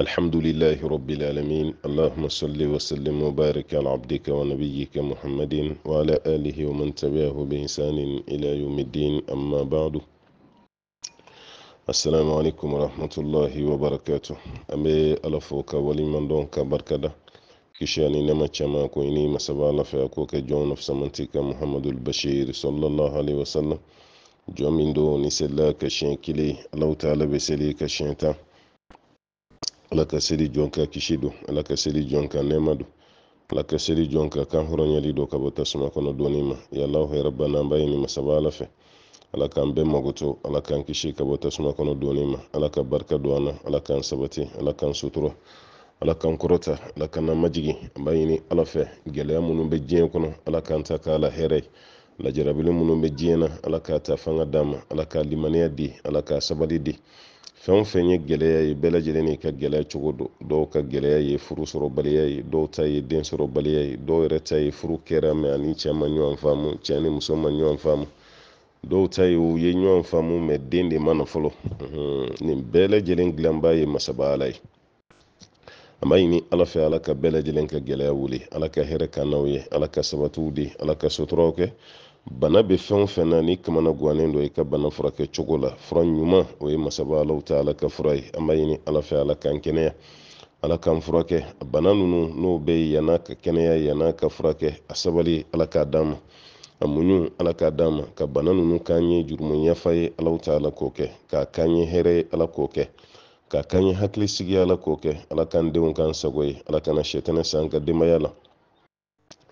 الحمد لله رب العالمين اللهم صل وسلم وبارك على عبدك ونبيك محمد وعلى آله ومن تبعه بإحسان إلى يوم الدين أما بعد السلام عليكم ورحمة الله وبركاته أمي ألفوك ولمن دونك بركدا كشاني نما كما كويني مسبا لفيا كوك جون سمنتك محمد البشير صلى الله عليه وسلم جومين دو نسلا كشين كلي الله تعالى بسلي كشين تا ala ka seli jɔn ka kisi don ala ka seli jɔn ka nɛɛma don ala ka seli jɔn ka kan hɔrɔnyali don ka bɔ tasuma kɔnɔ dɔɔni ma yalaw rabbana bayni an b'a ɲini masaba ala fɛ ala k'an be magoto ala k'an kisi ka bɔ tasuma kɔnɔ dɔɔni ma ala ka barika don an ala k'an sabati ala k'an sutura ala k'an kurota ala k'an majigi bayni ala fe gele munu be jien kono ala k'an ta here la jarabilu munu be jiena bɛ diɲɛ ala k'a ta fanga dama ma ala k'a limaniya di ala k'a sabali di fɛn o fɛn ye gɛlɛya ye bɛɛ lajɛlen n'i ka gɛlɛya cogo don dɔw ka gɛlɛya ye furu sɔrɔ baliya ye dɔw ta ye den sɔrɔ baliya ye dɔw yɛrɛ ta ye furu kɛra mɛ ani cɛ ma ɲɔgɔn faamu cɛ ni muso ma ɲɔgɔn faamu dɔw ta ye u ye ɲɔgɔn faamu mɛ den de ma na fɔlɔ nin bɛɛ lajɛlen dilanba ye masaba ala ye an b'a ɲini ala fɛ ala ka bɛɛ lajɛlen ka gɛlɛya wuli ala ka hɛrɛ kan n'aw ye ala ka sabatiw di ala ka sotaraw kɛ Bana bɛ fɛn o fɛn na ni kamana gannen don i ka bana furakɛ cogo la fura ɲuman o ye masaba ta ala ka fura ye an b'a ɲini Ala fɛ Ala k'an kɛnɛya Ala k'an furakɛ a bana ninnu n'o bɛ ye yann'a ka kɛnɛya yann'a ka furakɛ a sabali Ala k'a d'an ma a muɲu Ala k'a d'an ma ka bana ninnu k'an ye ɲɛfa ye ta ala k'o kɛ k'a k'an ye hɛrɛ ye Ala k'o kɛ k'a k'an ye hakilisigi ye Ala k'o kɛ Ala k'an denw k'an sago ye Ala kana sitanɛ s'an ka denbaya la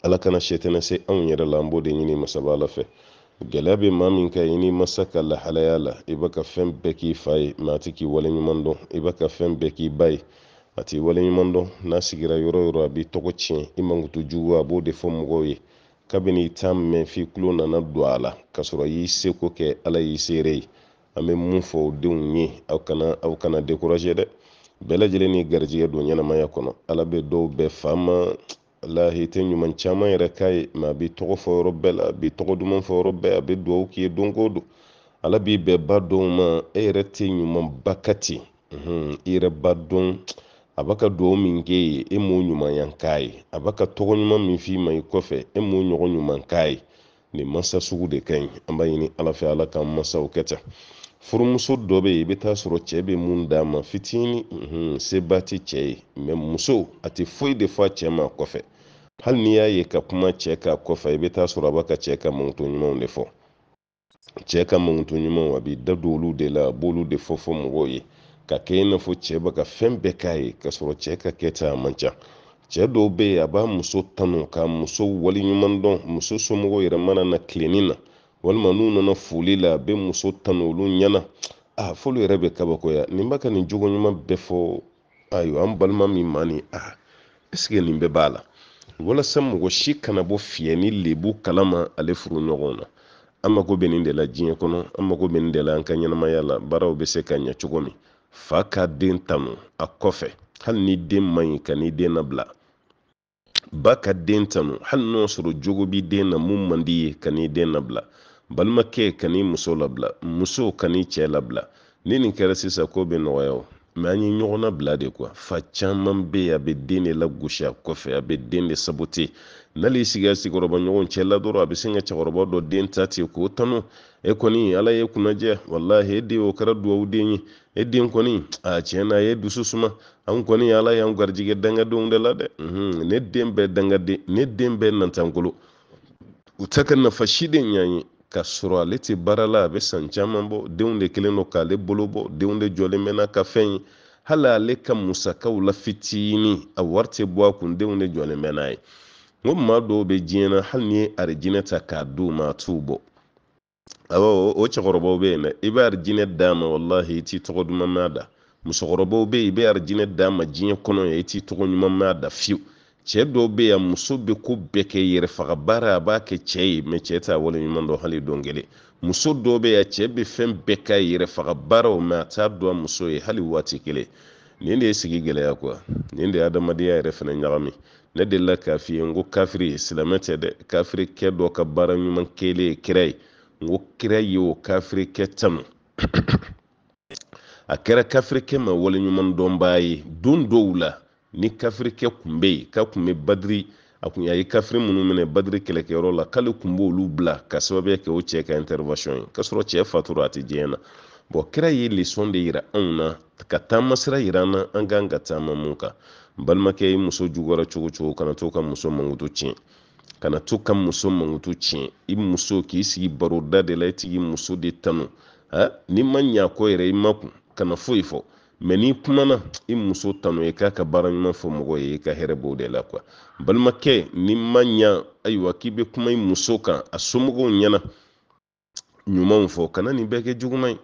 ala kana sɛtɛnɛ se anw yɛrɛ la an b'o de ɲini masaba ala fɛ gɛlɛya bɛ maa min ka i masa ka lahalaya la i b'a ka fɛn bɛɛ k'i fa ye mɛ a ti k'i waleɲuman dɔn i b'a ka fɛn bɛɛ k'i ba ye a t'i waleɲuman dɔn n'a sigira yɔrɔ yɔrɔ a b'i tɔgɔ tiɲɛ i mankutu jugu a b'o de fɔ mɔgɔw ye kabini i t'a mɛn f'i tulo nana don a la k'a sɔrɔ y'i seko kɛ ala y'i seere ye an bɛ mun fɔ o denw ye aw kana aw kana dɛ bɛɛ lajɛlen ni garijɛgɛ don ɲɛnamaya kɔnɔ ala bɛ dɔw bɛɛ fa lahi ten ñuman caman yere kay ma bi togo fo yorobe la bi togo duman fo yorobe a be duwawu kiye donko do ala bi be ba don ma e yere te ñuman bakati iyere ba don a baka duwawu min geye i e mo ñuman yan kaye a baka togo ñuman min fi ma i kofe i mo ñogo ñuman kaye ni mansa sugu de kaɲi an ba ɲini ala fe ala kan mansaw kɛ ta furumuso dɔ bɛ yen i bɛ taa sɔrɔ cɛ bɛ mun d'a ma fitinin seba tɛ cɛ ye mɛ muso a tɛ foyi de fɔ a cɛ ma kɔfɛ hali n'i y'a ye ka kuma cɛ k'a kɔfɛ i bɛ taa sɔrɔ a b'a ka cɛ ka mankuto ɲumanw de fɔ cɛ ka mankuto ɲumanw a b'i da don olu de la a b'olu de fɔ fɔ mɔgɔw ye ka kɛ i n'a fɔ cɛ bɛ ka fɛn bɛɛ k'a ye ka sɔrɔ cɛ ka kɛta a man ca cɛ dɔw bɛ yen a b'a muso tanu k'a muso waleɲuman dɔn muso somɔgɔw yɛrɛ mana na tilenni na walima n'u nana foli la a muso tanu olu ɲɛna a f'olu yɛrɛ bɛ kabakoya nin b'a ka nin jogo ɲuman bɛɛ fɔ ayiwa an balima min ma nin a ɛseke nin bɛɛ b'a la walasa mɔgɔ si kana bɔ fiyɛ ni lebu kalama ale furu ɲɔgɔn na an mako bɛ nin de la diɲɛ kɔnɔ an mako bɛ nin de la an ka ɲɛnamaya la baaraw bɛ se ka ɲɛ cogo min fa ka den tanu a kɔfɛ hali ni den man ɲi ka ni den nabila ba ka den tanu hali n'o sɔrɔ jogo bi den na mun man di ye ka ni den nabila balimakɛ kan'i muso labila muso kan'i cɛ labila ni nin kɛra sisan ko bɛ nɔgɔya o mɛ an ye ɲɔgɔn nabila de kuwa fa caman bɛ a bɛ den de lagosi a kɔfɛ a bɛ den de sabote n'ale sigi a ɲɔgɔn cɛ la dɔrɔn a bɛ sin ka cɛkɔrɔba dɔ den ta ten k'o tanu e kɔni ala ye kunnajɛ walahi e den o kɛra duwawu den ye e den kɔni a tiɲɛ na ye dusu suma an kɔni ala y'an garijɛgɛ dangadenw de la dɛ ne den bɛɛ dangaden ne den bɛɛ nantankolo u ta ka nafa siden y'an ye k'a sɔrɔ ale tɛ baara la a bɛ san caman bɔ denw de kɛlen don k'ale bolo bɔ denw de jɔlen bɛ n'a ka fɛn ye hali ale ka musakaw la fitinin a wari tɛ bɔ a kun denw de jɔlen bɛ n'a ye n ko maa dɔw bɛ diɲɛ na hali n'i ye arijinɛ ta k'a di u ma a t'u bɔ awɔ o cɛkɔrɔbaw bɛ yen dɛ i bɛ arijinɛ d'a ma walahi i t'i tɔgɔ duman mɛn a da musokɔrɔbaw bɛ yen i bɛ arijinɛ d'a ma diɲɛ kɔnɔ yan i t'i tɔgɔ ɲuman mɛn a da fiyewu cɛ dɔ bɛ yan muso bɛ ko bɛɛ kɛ yɛrɛ faga baara a b'a kɛ cɛ ye mɛ cɛ t'a waleɲuman dɔn hali don kelen muso dɔ bɛ yan cɛ bɛ fɛn bɛɛ k'a yɛrɛ faga baaraw mɛ a t'a dɔn a muso ye hali waati kelen nin de ye sigi gɛlɛya kuwa nin de ye adamadenya yɛrɛ fana ɲagami ne delila k'a f'i ye n ko kafiri silamɛ tɛ dɛ kafiri kɛ dɔ ka baara ɲuman kelen ye kira ye n ko kira ye o kafiri kɛ tanu a kɛra kafirikɛ ma waleɲuman dɔnbaa ye don dɔw la ni kafirikɛ kun bɛ yen ka kun bɛ badiri a kun y'a ye kafiri minnu minɛ badiri kɛlɛkɛyɔrɔ la k'ale kun b'olu bila ka sababuya kɛ o cɛ ka intervention ye k'a sɔrɔ cɛ fatura a tɛ diɲɛ na bɔn kira ye lesɔn de yira anw na ka taama sira yira an na an kan ka taama mun kan balimakɛ ye muso juguyara cogo cogo kana to ka muso mankutu tiɲɛ kana to ka muso mankutu tiɲɛ i muso k'i sigi baroda de la i tigi muso de tanu ha n'i ma ɲa a kɔ yɛrɛ i ma kun kana foyi fɔ mɛ n'i kumana i muso tanu ye k'a ka baara ɲuman fɔ mɔgɔ ye i ka hɛrɛ b'o de la kuwa balimakɛ ni ma ɲa ayiwa k'i bɛ kuma i muso kan a somɔgɔw ɲɛna ɲumanw fɔ kana nin bɛɛ kɛ juguman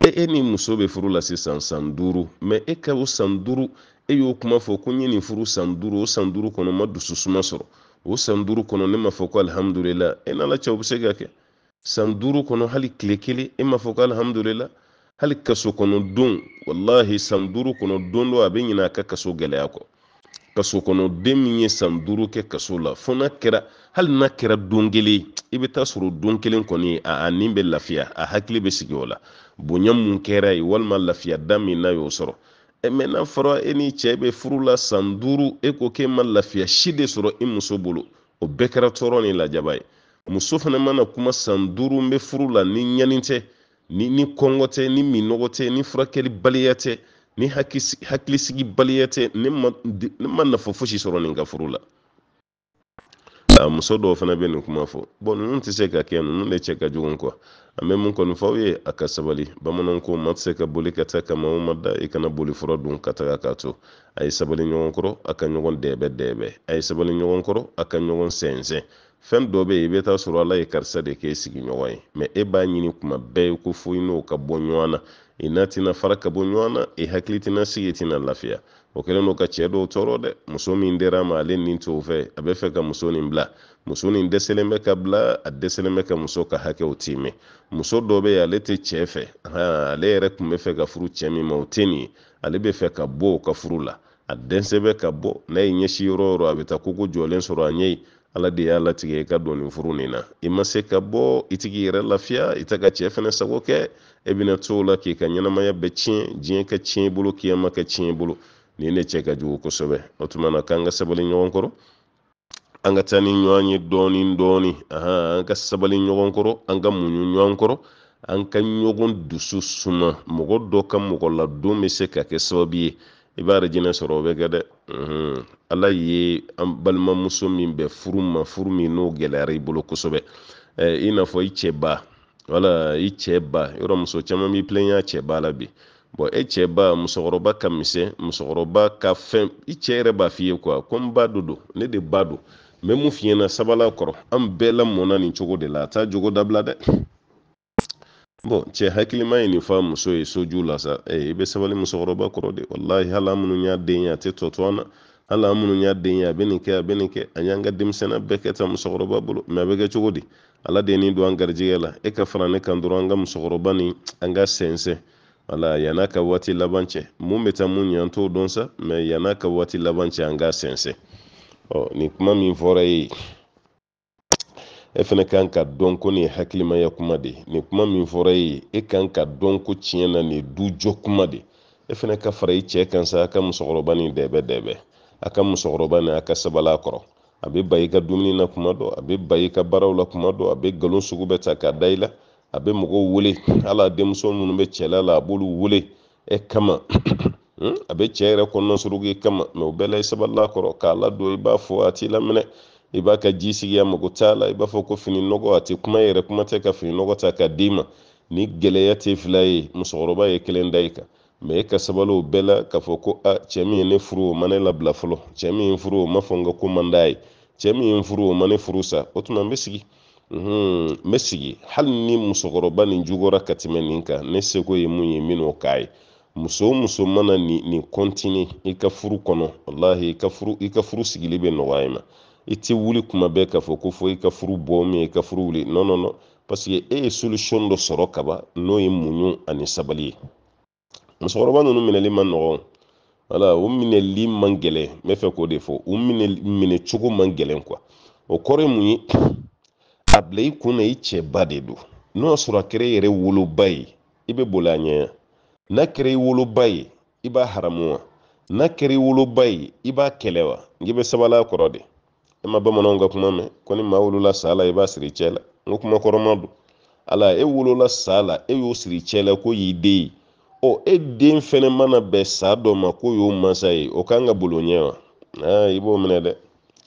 ye e e ni muso bɛ furu la sisan san duuru mɛ e ka o san duuru e y'o kuma fɔ ko n ye nin furu san duuru o san duuru kɔnɔ ma dusu suma sɔrɔ o san duuru kɔnɔ ne m'a fɔ ko alihamudulila e n'ala cɛw bɛ se ka kɛ san duuru kɔnɔ hali tile kelen e m'a fɔ ko alihamudulila hali kaso kɔnɔ don walahi san duuru kɔnɔ don dɔ a bɛ ɲinɛ a ka kaso gɛlɛya kɔ kaso kɔnɔ den min ye san duuru kɛ kaso la fo n'a kɛra hali n'a kɛra don kelen i bɛ taa sɔrɔ don kelen kɔni a a nin bɛ lafiya a hakili bɛ sigi o la bonya mun kɛra ye walima lafiya da min na y'o sɔrɔ ɛ mɛ n'a fɔra e ni cɛ bɛ furu la san duuru e ko k'e ma lafiya si de sɔrɔ i muso bolo o bɛɛ kɛra tɔɔrɔ ni lajaba ye muso fana mana kuma san duuru n bɛ furu la ni ɲani tɛ ni ni kɔngɔ tɛ ni minɔgɔ tɛ ni furakɛli baliya tɛ ni hakilisigi baliya tɛ ne ma ne ma nafa fosi sɔrɔ nin ka furu la a ah, muso dɔw fana bɛ nin kuma fɔ bɔn ninnu tɛ se ka kɛ ninnu de cɛ ka jugu kuwa an bɛ mun kɔni fɔ ye a ka sabali bamananw ko ma se ka boli ka taa kama o ma da i kana boli fura dun ka taga k'a to a ye sabali ɲɔgɔn kɔrɔ a ka ɲɔgɔn dɛbɛ dɛbɛ a ye sabali ɲɔgɔn kɔrɔ a ka ɲɔgɔn sɛnsɛn fɛn dɔ bɛ yen i bɛ taa sɔrɔ ala ye karisa de k'e sigiɲɔgɔn ye mɛ e b'a ɲini kuma bɛɛ ko fo i n'o ka bɔ ɲɔgɔn na i n'a tɛna fara ka bɔ ɲɔgɔn na i hakili tɛna sigi i tɛna lafiya o kɛlen don ka cɛ dɔw tɔɔrɔ dɛ muso min dira a ma ale nin t'o fɛ a bɛ fɛ ka muso nin bila muso nin dɛsɛlen bɛ ka bila a dɛsɛlen bɛ ka muso ka hakɛw t'i muso dɔ bɛ yen ale tɛ cɛ fɛ ale yɛrɛ tun bɛ fɛ ka furu cɛ min ma o tɛ nin ye ale bɛ fɛ ka bɔ o ka furu la a dɛsɛ bɛ ka bɔ n'a ye ɲɛsi yɔrɔ yɔrɔ a bɛ taa kogo jɔlen sɔrɔ a ɲɛ ye ala de y'a latigɛ i ka don nin furu nin na i ma se ka bɔ i tɛ yɛrɛ lafiya i tɛ ka cɛ fɛnɛ sago kɛ e bɛna to la k'i ka ɲɛnamaya bɛɛ tiɲɛ diɲɛ ka tiɲɛ i bolo kiyama ka tiɲɛ i bolo nin de cɛ ka jugu kosɛbɛ o tuma k'an ka sabali ɲɔgɔn kɔrɔ an ka taa ni ɲɔgɔn ye dɔɔni dɔɔni an ka sabali ɲɔgɔn kɔrɔ an ka muɲu ɲɔgɔn kɔrɔ an ka ɲɔgɔn dusu suma mɔgɔ dɔ ka mɔgɔ ladon bɛ se ka kɛ sababu ye i b'a jinɛ sɔrɔ o bɛ kɛ dɛ mhm. ala ye an balimamuso min bɛ furu ma furu min n'o gɛlɛyara i bolo kosɛbɛ i n'a fɔ i cɛ ba wala i cɛ ba yɔrɔ muso caman b'i pilen y'a cɛ ba la bi bɔn e cɛ ba musokɔrɔba ka misɛn musokɔrɔba ka fɛn i cɛ yɛrɛ b'a f'i ye kuwa ko n ba de don ne de ba don n bɛ mun f'i ɲɛna sabala kɔrɔ an bɛɛ lamɔnna nin cogo de la a t'a jogo dabila dɛ bon cɛ hakilima ye nin fa muso ye soju la sa i bɛ sabali musokɔrɔba kɔrɔ de walahi hali an minnu y'a den ye a tɛ tɔ an na hali an minnu y'a den ye a bɛ nin kɛ a bɛ nin kɛ an y'an ka denmisɛnninya bɛɛ kɛ tan musokɔrɔba bolo mɛ a bɛ kɛ cogo di ala de ye nin don an garijɛgɛ la e ka fara ne kan dɔrɔn an ka musokɔrɔba oh, ni an ka sɛnsɛn wala yann'a ka waati laban cɛ mun bɛ taa mun ɲɛ an t'o dɔn sa mɛ yann'a ka waati laban cɛ an ka sɛnsɛn ɔ nin kuma min fɔra e e fɛnɛ kan ka dɔn ko ni hakilimaya kuma de ni kuma min fɔra ye e kan ka dɔn ko tiɲɛ na ni dujɔ kuma de e fɛnɛ ka fara i cɛɛ kan sa a ka musɔkɔrɔba ni dɛbɛ dɛbɛ a ka musɔkɔrɔba ni a ka sabala kɔrɔ a be ba i ka dumuni na kuma dɔ a be ba i ka baaraw la kuma dɔ a be galon sugu bɛ ta ka da i la a be mɔgɔw wele hali a denmuso minnu be cɛla la a b'olu wele e kama hmm, a be cɛɛ yɛrɛ kɔnɔnasurugu i e kama ma o bɛɛ la i sabalila kɔrɔ k'a la don i b'a fɔ a t'i laminɛ i b'a ka ji sigiya mago t'a la i b'a fɔ ko fini nɔgɔ a tɛ kuma yɛrɛ kuma tɛ ka fini nɔgɔ ta ka d'i ma ni gɛlɛya tɛ fila ye musokɔrɔba ye kelen da i kan mɛ e ka sabali o bɛɛ la k'a fɔ ko a cɛ min ye ne furu o ma ne labila fɔlɔ cɛ min ye furu o ma fɔ n ka ko man d'a ye cɛ min ye furu o ma ne furu sa o tuma n bɛ sigi n bɛ sigi hali ni musokɔrɔba nin jugɔra ka tɛmɛ nin kan ne seko ye mun ye min o k'a ye muso o muso mana nin nin kɔntine i ka furu kɔnɔ walahi i ka furu i ka furu sigili bɛ nɔgɔya i ma i ti wuli kuma bɛɛ k'a fɔ ko fo i ka furu bɔ min i ka furu wuli non non non parce que e ye solution dɔ sɔrɔ kaba n'o ye muɲu ani sabali ye musokɔrɔba ninnu minɛli man nɔgɔn wala u minɛli man gɛlɛn n bɛ fɛ k'o de fɔ u minɛ minɛcogo man gɛlɛn kuwa o kɔrɔ ye mun ye a bila i kun na i cɛba de don n'o y'a sɔrɔ a kɛra i yɛrɛ woloba ye i bɛ boli a ɲɛ n'a kɛra i woloba ye i b'a haramu wa n'a kɛra i woloba ye i b'a kɛlɛ wa n'i bɛ sabali a kɔrɔ de e ma bamananw ka kuma mɛn ko ni maa wolola sa la i b'a siri cɛ la n ko kuma kɔrɔma don ala e wolola sa la e y'o siri cɛ la ko y'i den ye ɔ e den fɛnɛ mana bɛn sa dɔ ma ko y'o mansa ye o kan ka bolo ɲɛ wa aa i b'o minɛ dɛ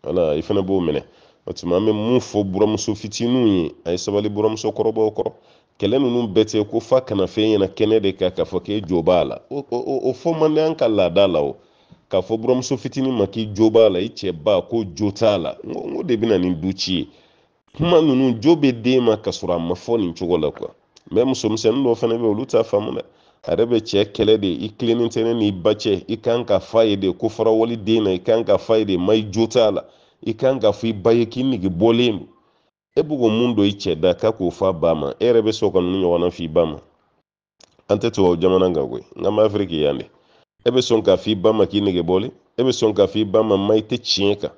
wala i fɛnɛ b'o minɛ o tuma an bɛ mun fɔ buramuso fitininw ye a ye sabali buramuso kɔrɔbaw kɔrɔ kɛlɛ ninnu bɛɛ tɛ ko fa kana fɛn ɲɛna kɛnɛ de kan k'a fɔ k'e jo b'a la o fɔ man di an ka laada la o k'a fɔ buramuso fitinin ma k'i jo b'a la i cɛ ba ko jo t'a la n ko de bɛ na nin du ci ye kuma ninnu jo bɛ den ma ka sɔrɔ a ma fɔ nin cogo la kuwa mɛ musomisɛnnin dɔw fana bɛ yen olu t'a faamu dɛ a yɛrɛ bɛ cɛ kɛlɛ de i tilenin tɛ ne n'i i ba cɛ i kan ka fa ye de ko farawali den na i kan ka fa ye de ma i jo t'a la i kan ka fɔ i ba ye k'i nege bɔlen don e b'o mun don i cɛ da k'a k'o fɔ a ba ma e yɛrɛ bɛ sɔn ka ninnu ɲɔgɔnna f'i ba ma an tɛ tubabu jamana kan koyi n'an b'a k'i yan de e bɛ sɔn k'a f'i ba ma k'i negebɔlen e bɛ sɔn k'a f'i ba ma ma i tɛ tiɲɛ kan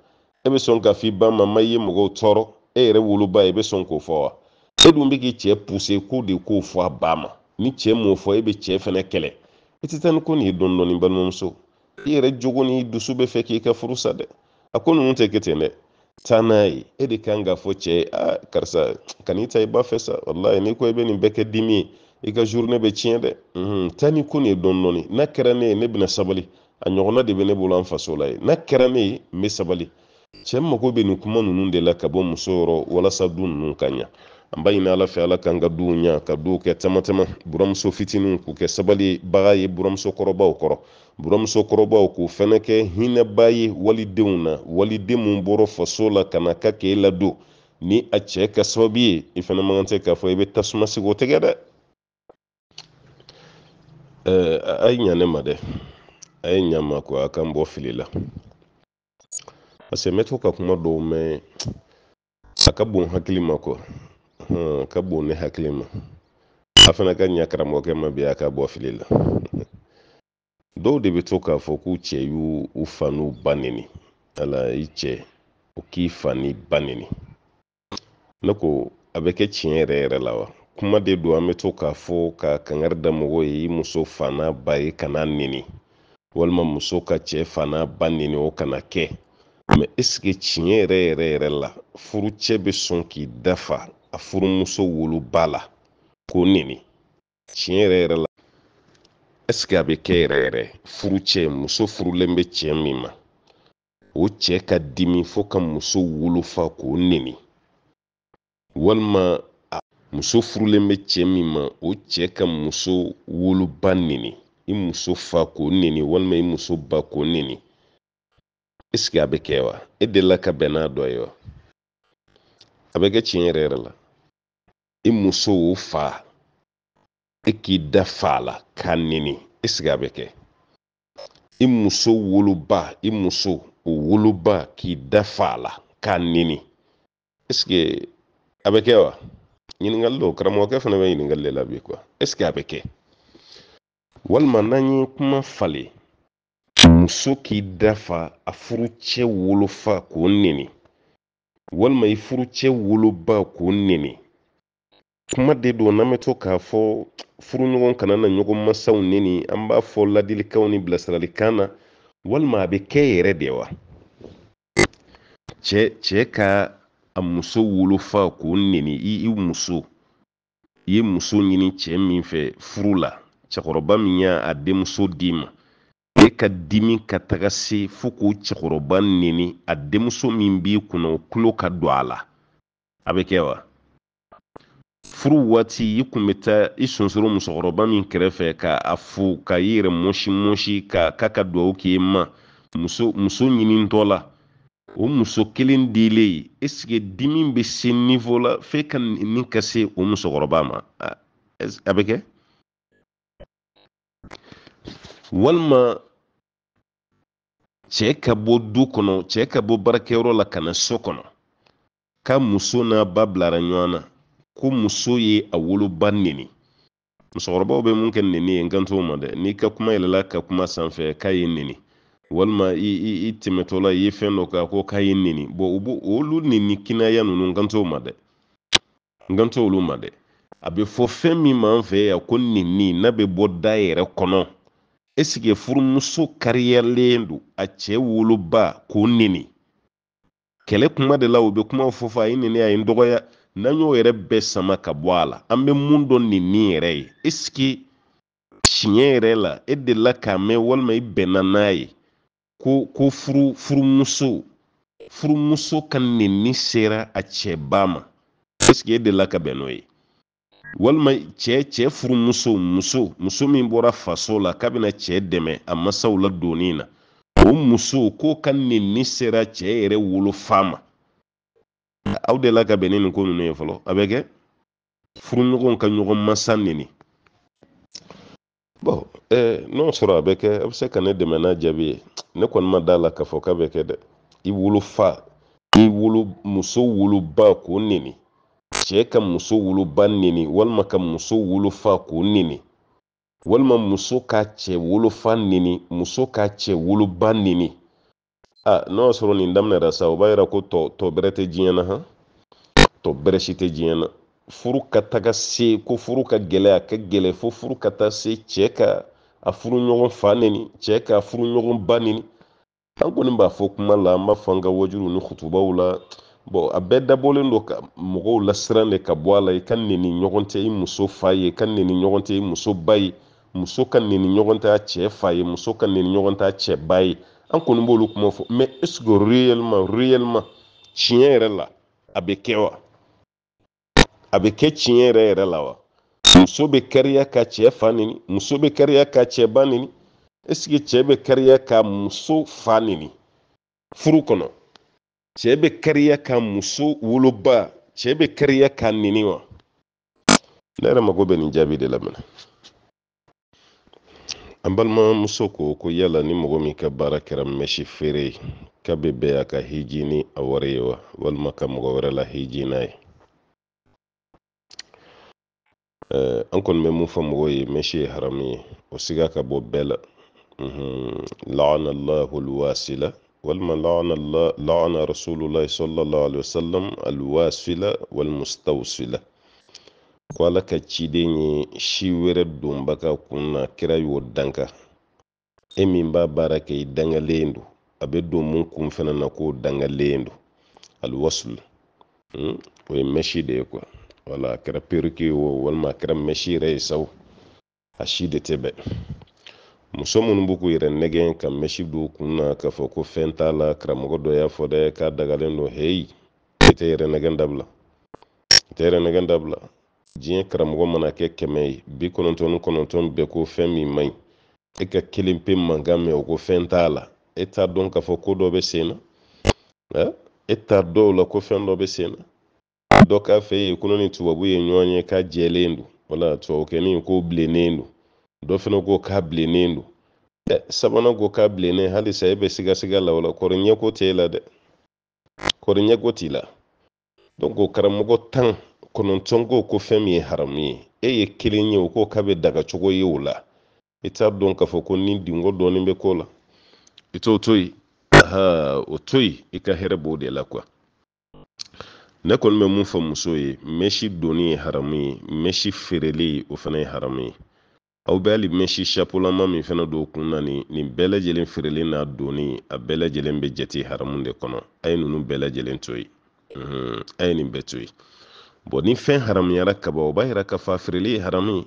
e bɛ sɔn k'a f'i e ba ma ma i ye mɔgɔw tɔɔrɔ e yɛrɛ woloba i bɛ sɔn k'o fɔ wa e dun bɛ k'i cɛ puse k'o de k'o fɔ a ba ma ni cɛ m'o fɔ e bɛ cɛ fɛnɛ kɛlɛ i tɛ taa ko nin ye dɔɔni balimamuso i yɛrɛ jogo n'i dusu bɛ fɛ k'i ka furu dɛ e, e a ko ninnu tɛ kɛ dɛ taa n'a ye e de kan k'a fɔ cɛ a karisa kan'i ta i ba fɛ sa walahi n'i ko i bɛ nin bɛɛ kɛ dimi ye i ka journée bɛ tiɲɛ dɛ mhm. unhun ni ko nin ye dɔɔni dɔɔni n'a kɛra ne ye ne bɛna sabali a ɲɔgɔnna de bɛ ne bolo an faso la ye n'a kɛra ne ye n bɛ sabali cɛ mago bɛ nin kuma ninnu de la ka bɔ muso yɔrɔ walasa du ninnu ka ɲa an b'a ɲini ala fɛ ala k'an ka duw ɲa ka duw kɛ tama tama buramuso fitininw k'u kɛ sabali baga ye buramuso kɔrɔbaw kɔrɔ buramuso kɔrɔbaw k'u fɛnɛ kɛ hinɛba ye walidenw na waliden min bɔrɔ faso la ka na ka k'e ladon ni a cɛ ka sababu ye i fɛnɛ magan tɛ k'a fɔ i bɛ tasuma sigi tɛgɛ dɛ ee eh, anyị nya ne ma dɛ a yi nya ma ko a kan bɔ fili la parce que n bɛ to ka kuma dɔw mɛn a ka bon hakili ma kɔ hɔn ka bon ne hakili ma a fana ka ɲa karamɔgɔkɛ ma bi a ka bɔ fili la dɔw de bɛ to k'a fɔ k'u cɛ y'u u fa n'u ba neni ala i cɛ o k'i fa n'i ba neni ne ko a bɛ kɛ tiɲɛ yɛrɛ yɛrɛ la wa kuma de don an bɛ to k'a fɔ ka kangari da mɔgɔw ye i muso fana ba ye kana nini walima muso ka cɛ fa ba nɛni o kana kɛ mɛ ɛsike tiɲɛ yɛrɛ yɛrɛ yɛrɛ la furucɛ bɛ sɔn k'i dafa a furumuso wolo ba la k'o nɛni tiɲɛ yɛrɛ yɛrɛ la ɛsike a bɛ kɛ yɛrɛ yɛrɛ furucɛ muso furulen bɛ cɛ min ma o cɛ ka dimi fo ka muso wolofa k'o nini walima muso furulen bɛ cɛ min ma o cɛ ka muso woloba neni i muso fa k'o neni walima i muso ba k'o neni esigi a bɛ kɛ wa e delila ka bɛn n'a dɔ ye wa a bɛ kɛ tiɲɛ yɛrɛ yɛrɛ la i muso o fa e k'i da fa la k'a neni esigi a bɛ kɛ i muso woloba i muso o woloba k'i da fa la k'a neni esigi a bɛ kɛ wa ɲininkali do karamɔgɔkɛ fana bɛ ɲininkali le la bi kuwa est ce que a bɛ kɛ walima n'an ye kuma fale muso k'i dafa a furucɛ wolofa k'o neni walima i furucɛ woloba k'o neni kuma de do n'an bɛ to k'a fɔ furuɲɔgɔn kana na ɲɔgɔn masaw neni an b'a fɔ ladilikanw ni bilasiralikan na walima a bɛ kɛ yɛrɛ de wa cɛ cɛ ka a muso wolofa k'o neni i i muso i ye muso ɲini cɛ min fɛ furu la cɛkɔrɔba min y a denmuso d'i ma e ka dimi ka taga se fo k'o cɛkɔrɔba neni a denmuso min b'i kunna o tulo ka don a la a bɛ kɛ wa furu waati i kun bɛ taa i sonsoro musokɔrɔba min kɛrɛfɛ ka a fo ka i yɛrɛ mɔsi mɔsi ka k'a ka duwawu k'i ma muso muso ɲinitɔ la o muso kelen dilen esike dimi bɛ se nifo la f'e ka nin ka se o musokɔrɔba ma a bɛ kɛ walima cɛ ka bɔ du kɔnɔ cɛ ka bɔ baarakɛyɔrɔ la kana na so kɔnɔ ka muso n'a ba bilara ɲɔgɔn na ko muso ye a woloba neni musokɔrɔbaw bɛ mun kɛ neni ye n kan ma dɛ n'i ka kuma yɛlɛla ka kuma sanfɛ k'a ye neni walma i, i, i tɛmɛtɔla i ye fɛn dɔ k'a ko k'a ye neni bɔn u b'o olu neni kinaya ninnu n ma dɛ n kan ma dɛ a bɛ fɔ fɛn min m'an fɛ yan ko neni n'a bɛ bɔ da yɛrɛ kɔnɔ esike furumuso kariyalen do a cɛ woloba k'o neni kɛlɛ kuma de la u bɛ kuma fɔ fɔ a ye neni a ye n dɔgɔya n'an y'o yɛrɛ bɛɛ sama ka bɔ a la an bɛ mun dɔn neni yɛrɛ ye esike tiɲɛ yɛrɛ la e delila k'a mɛn walima i bɛnna n'a ye ko ko furu furumuso furumuso ka neni sera a cɛba ma esike e delila ka bɛn n'o ye walima cɛ cɛ furumuso muso muso min bɔra faso la k'a bena cɛ dɛmɛ a masaw la doni na o muso k'o ka neni sera cɛ yɛrɛ wolofa ma aw delila ka bɛn ni nin ko ninnu ye fɔlɔ a bɛ kɛ furuɲɔgɔn ka ɲɔgɔn masa neni Bon eh, n'o sɔrɔ a bɛ kɛ a bɛ se ka ne dɛmɛ ah, n'a jaabi ye ne kɔni ma d'a la k'a fɔ k'a bɛ kɛ dɛ i wolofa i wolo muso woloba k'o nɛni cɛ ka muso woloba nɛni walima ka muso wolofa k'o nɛni walima muso k'a cɛ wolofa nɛni muso k'a cɛ woloba nɛni a n'o y'a sɔrɔ nin daminɛra sa o b'a yira ko tɔ tɔ bɛrɛ tɛ diɲɛ na han tɔ bɛrɛ si tɛ diɲɛ na furu ka taga se ko furu ka gɛlɛya ka gɛlɛ fo furu ka taa se cɛ ka a furu ɲɔgɔn fa neni cɛ ka furu ɲɔgɔn ba neni an kɔni b'a fɔ kuma la an b'a fɔ an ka wajuruw ni kutubaw la bon a bɛɛ dabɔlen don ka mɔgɔw lasiran de ka bɔ a la i ka neni ɲɔgɔn tɛ i muso fa ye ka neni ɲɔgɔn tɛ i muso ba ye muso ka neni ɲɔgɔn tɛ a cɛ fa ye muso ka neni ɲɔgɔn tɛ a cɛ ba ye an kɔni b'olu kuma fɔ mais est réellement réellement tiɲɛ yɛrɛ la a bɛ kɛ wa a bɛ kɛ tiɲɛ yɛrɛ yɛrɛ la wa muso bɛ kariya ka cɛ fa nini muso bɛ kariya ka cɛ ba nini esike cɛ bɛ kariya ka muso fa nini furu kɔnɔ cɛ bɛ kariya ka muso woloba cɛ bɛ kariya ka nini wa ne yɛrɛ mago bɛ nin jaabi de lamɛnɛ an balimamuso ko ko yala ni mɔgɔ min ka baara kɛra mɛsi feere ka bɛ bɛn a ka hiji ni a wari ye wa walima ka mɔgɔ wɛrɛ la hiji n'a ye an kɔni bɛ mun fɔ mɔgɔw ye mɛsi ye haramu ye o siga ka bɔ bɛɛ la laana allahu alwasila walima laana rasulullahi sallallahu alaihi wasallam alwasila walmustawsila ko ala ka ciden ye si wɛrɛ donbaga kun na kira y'o danka e min b'a baara kɛ i dangalen don a bɛ don mun kun fana na k'o dangalen don alwasul o mm, ye mɛsi de ye kuwa wala kɛra perike wo walima kɛra mɛsi yɛrɛ ye sawo a si de tɛ bɛn muso minnu b'u k'u yɛrɛ nɛgɛn ka mɛsi don kun na k'a fɔ ko fɛn t'a la karamɔgɔ dɔ y'a fɔ dɛ k'a dagalen don heyi i e tɛ yɛrɛ nɛgɛn dabila i e tɛ yɛrɛ nɛgɛn dabila diɲɛ karamɔgɔ mana kɛ kɛmɛ ye bi kɔnɔntɔn ni kɔnɔntɔn bɛɛ ko fɛn min man ɲi e ka kelen pe mankan mɛn o ko fɛn t'a la e t'a dɔn k'a fɔ ko dɔ bɛ sen na e t'a dɔw la ko fɛn dɔ bɛ sen na dɔ k'a fɛ yen ko ni tubabu ye ɲɔgɔn ye k'a jɛlen don wala tubabukɛnin ko bilennen do dɔ fana ko k'a bilennen don dɛ sabanan ko k'a bilennen halisa e bɛ sigasiga la o la kɔri ɲɛko t'e la dɛ kɔri ɲɛko t'i la donc karamɔgɔ tan kɔnɔntɔn ko ko fɛn min ye haramu ye e ye kelen ye o ko k'a bɛ daga cogo ye o la i t'a dɔn k'a fɔ ko ni dingo dɔɔni bɛ ko la i t'o to yen o to yen i ka hɛrɛ b'o de la kuwa ne kɔni bɛ mun fɔ muso ye mɛsi donni ye haramu ye mɛsi feereli o fana ye haramu ye aw bɛ hali mɛsi sapolama min fana don kun na nin nin bɛɛ lajɛlen feereli n'a donni a bɛɛ lajɛlen bɛ jate haramu de kɔnɔ a ye ninnu bɛɛ lajɛlen to ye a ye nin bɛɛ to ye bɔn ni fɛn haramuyara ka ban o b'a yira k'a fɔ a feereli ye haramu ye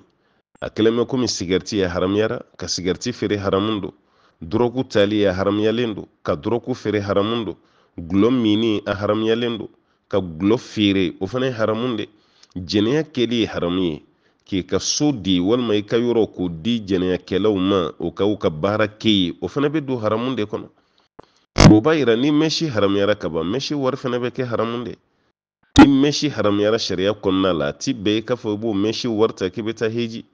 a kɛlen bɛ komi sigɛriti ye haramuyara ka sigɛriti feere haramu don dɔrɔgu tali ye haramuyalen don ka dɔrɔgu feere haramu don gulɔ minni a haramuyalen don ka gulɔ feere o fana ye haramu de jɛnɛya kɛli ye haramu ye k'i ka so di walima i ka yɔrɔ k'o di jɛnɛyakɛlaw ma o ka u ka baara kɛ ye o fana bɛ don haramu de kɔnɔ o b'a yira ni mɛsi haramuyara ka ban mɛsi wari fana bɛ kɛ haramu de ni mɛsi haramuyara sariya kɔnɔna la a ti bɛn i k'a fɔ i b'o mɛsi wari ta k'i bɛ taa heji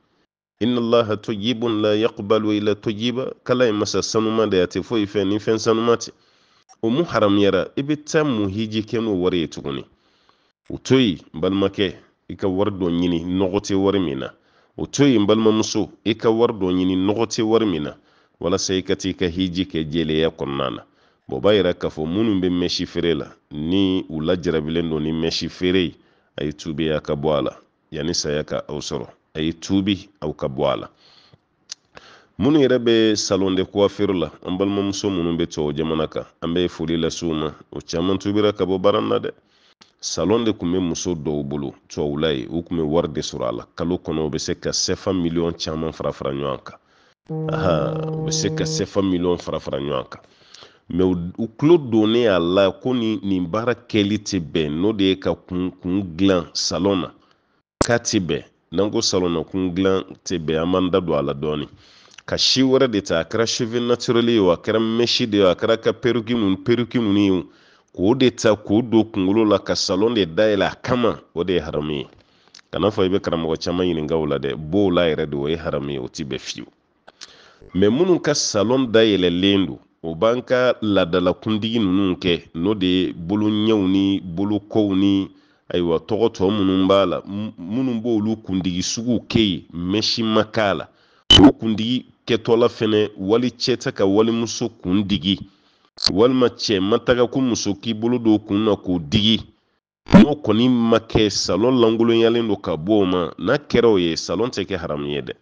inna allaha tayyibun la yaqbalu ila tayyiba kala ye masa sanuman de a tɛ foyi fɛ ni fɛn sanuman tɛ o mu haramuyara i bɛ taa mun hiji kɛ n'o wari ye tuguni o to yen n balimakɛ i ka wari dɔ ɲini nɔgɔ tɛ wari min na o to yen n balimamuso i ka wari dɔ ɲini nɔgɔ tɛ wari min na walasa i ka t'i ka hiji kɛ jɛlenya kɔnɔna na o b'a yira k'a fɔ minnu bɛ mɛsi feere la ni u lajarabilen don ni mɛsi feere ye a ye tuubi aw ka bɔ a la yanni saya ka aw sɔrɔ a ye tuubi aw ka bɔ a la minnu yɛrɛ bɛ salon de coiffure la an balimamuso minnu bɛ tubabu jamana kan an bɛ foli lase u ma o caman tubira ka bɔ baara na dɛ salon de tun bɛ muso dɔw bolo tubabula ye u tun bɛ wari de sɔrɔ a la kalo kɔnɔ u bɛ se ka sɛfa miliyɔn caman fara fara ɲɔgɔn kan aha u bɛ se ka sɛfa miliyɔn fara fara ɲɔgɔn kan mɛ u tulo donnen a la ko nin nin baara kɛli tɛ bɛn n'o de ye ka kun kun dilan salon na k'a tɛ bɛn n'an ko salon na kun dilan tɛ bɛn an b'an da don a la dɔɔnin ka shi wɛrɛ de ta a kɛra cheville naturel ye o a kɛra mɛsi de ye a kɛra ka peruki mun peruki mun ye o k'o de ta k'o don kunkolo la ka salon de dayɛlɛ a kama o de ye haramu ye kana fɔ i bɛ karamɔgɔ caman ɲininka o la dɛ b'o la yɛrɛ de o ye haramu ye o ti bɛn fiyewu mɛ minnu ka salon dayɛlɛlen don o b'an ka laadalakuntigi ninnu kɛ n'o de ye boloɲɛw ni bolokow ni ayiwa tɔgɔ minnu b'a la minnu b'olu kuntigi sugu kɛ yen mɛsi ma k'a la o kuntigi kɛtɔla fɛnɛ wali cɛ ka walimuso kun digi walima cɛ ma taga ko muso k'i bolo don kun na k'o digi n'o kɔni ma kɛ salɔn lankolonyalen don ka bɔ o ma n'a kɛra o ye salɔn tɛ kɛ haramu ye dɛ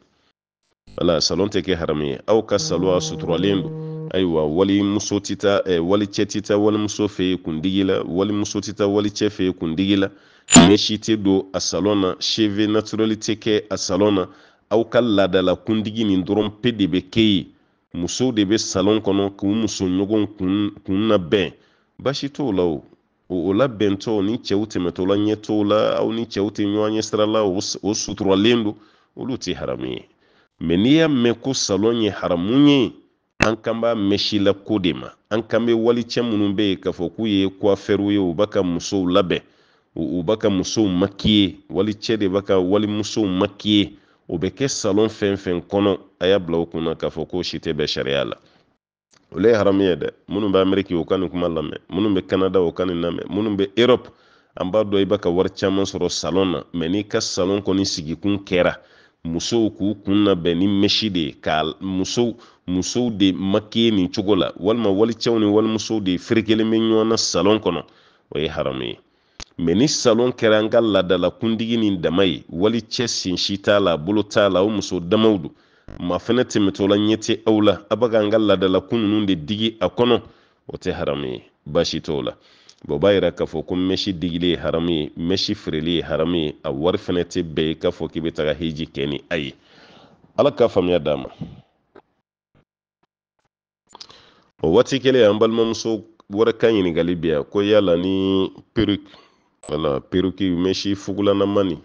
wala salɔn tɛ kɛ haramu ye aw ka salɔn a suturalen don ayiwa wali muso tɛ taa eh, wali cɛ tɛ taa wali muso fɛ yen kundigi la wali muso tɛ taa wali cɛ fɛ yen digi la ɲɛsi tɛ don a salɔn na cheve naturali tɛ kɛ a salɔn na aw ka laadala kuntigi nin dɔrɔn pe de bɛ kɛ ye musow de bɛ salon kɔnɔ k'u musoɲɔgɔn kun labɛn basi t'o la o o labɛntɔ ni cɛw tɛmɛtɔla ɲɛ t'o la aw ni cɛw tɛ ɲɔgɔn ɲɛ sira la o suturalen don olu tɛ haramu ye mɛ n'i y'a mɛn ko salon ye haramu ye an kan b'a mɛn la ko de ma an kan bɛ walicɛ minnu bɛ yen k'a fɔ k'u ye coiffeur ye u b'a ka musow labɛn u b'a ka musow walicɛ de b'a ka walimusow o be kɛ salon fɛn kɔnɔ a y'a bila o kunna k'a fɔ k'o si tɛ sariya la olu ye haramu ye dɛ minnu bɛ ameriki o ka nin kuma lamɛn minnu bɛ kanada o ka nin lamɛn minnu bɛ erɔpu an b'a dɔn i b'a ka wari caman sɔrɔ salon na mɛ n'i ka salon kɔni sigikun kɛra musow k'u kun labɛn ni mɛsi de ye ka musow musow de makiye nin cogo la walima walicɛw ni walimusow de feerekelen bɛ ɲɔgɔn na salon kɔnɔ o ye haramu ye mɛ ni salon kɛra an ka laadala kundigi ni dama ye wali cɛ sinsi t'a la bolo t'a la o muso damaw don ma fɛnɛ tɛmɛtɔla ɲɛ tɛ aw la a b'a ka an ka laadala kun de digi a kɔnɔ o tɛ haramu ye baasi t'o la o b'a yira k'a fɔ ko mɛsi digili ye haramu ye mɛsi feereli ye haramu ye a wari fɛnɛ tɛ bɛɛ ye k'a fɔ k'i bɛ taga hiji kɛ ni a ye ala ka faamuya d'a ma o waati kelen an balimamuso wɛrɛ ka ɲininkali bi yan ko yala ni periki wala peruki meshi fugulanamani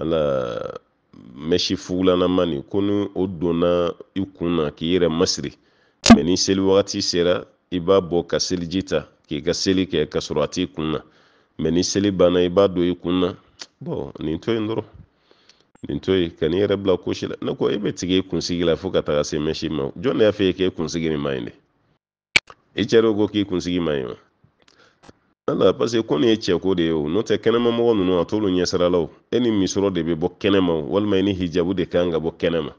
ala meshi fugulanamani ko ni o donna i kunna na k'i yɛrɛ masiri mɛ ni seli wagati sera i b'a bɔ ka seliji ta k'i ka seli kɛ ka sɔrɔ a t'i kun na mɛ ni seli banna i b'a don i kun na bɔn nin to yen dɔrɔn nin to yen ka n'i yɛrɛ bila kosi la ne ko e bɛ tigɛ i kunsigi la fo ka taga se mɛsi ma jɔn de y'a fɔ e k'e kunsigi nin ma ɲi de i cɛ dɔw ko k'i kunsigi ma ɲi wa ala parce que kɔni ye cɛko de ye o n'o tɛ kɛnɛmamɔgɔ ninnu a t'olu ɲɛsirala o e ni misɔrɔ de bɛ bɔ kɛnɛma o walima i ni hijabu de kan ka bɔ kɛnɛma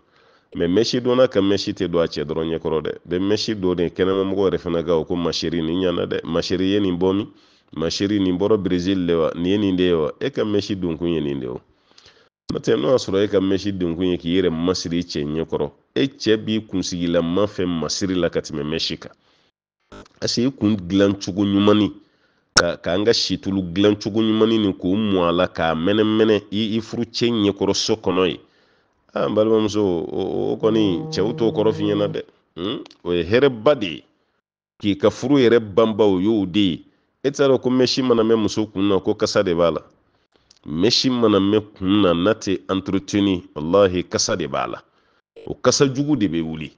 mɛ mɛsi donna ka mɛsi tɛ don a cɛ dɔrɔn ɲɛkɔrɔ dɛ be mɛsi do de kɛnɛmamɔgɔ yɛrɛ fana ka o ko maseri ni ɲana dɛ maseri ye nin bɔ min maseri nin bɔrɔ berezili de wa ni ye nin de ye wa e ka mɛsi donkun ye nin de o n'o tɛ n'o y'a sɔrɔ e ka mɛsi donkun ye k'i yɛrɛ masiri i cɛ ɲɛkɔrɔ e cɛ b'i kunsigila ma fɛ masiri la ka tɛmɛ mɛsi kan parce que i kun dilan cogo ɲumanin k'an ka situlu dilan cogo ɲumanni nin k'o mu a la k'a mɛnɛmɛnɛ i furucɛ ɲɛkɔrɔ so kɔnɔ ye an balimamuso o kɔni cɛw t'o kɔrɔ fi ɲɛna dɛ o ye hɛrɛba de ye k'i ka furu yɛrɛ banba o y'o de ye e t'a dɔn ko mɛsi mana mɛn muso kun na ko kasa de b'a la mɛsi mana mɛn kun na n'a tɛ entretenu walahi kasa de b'a la o kasa jugu de bɛ wuli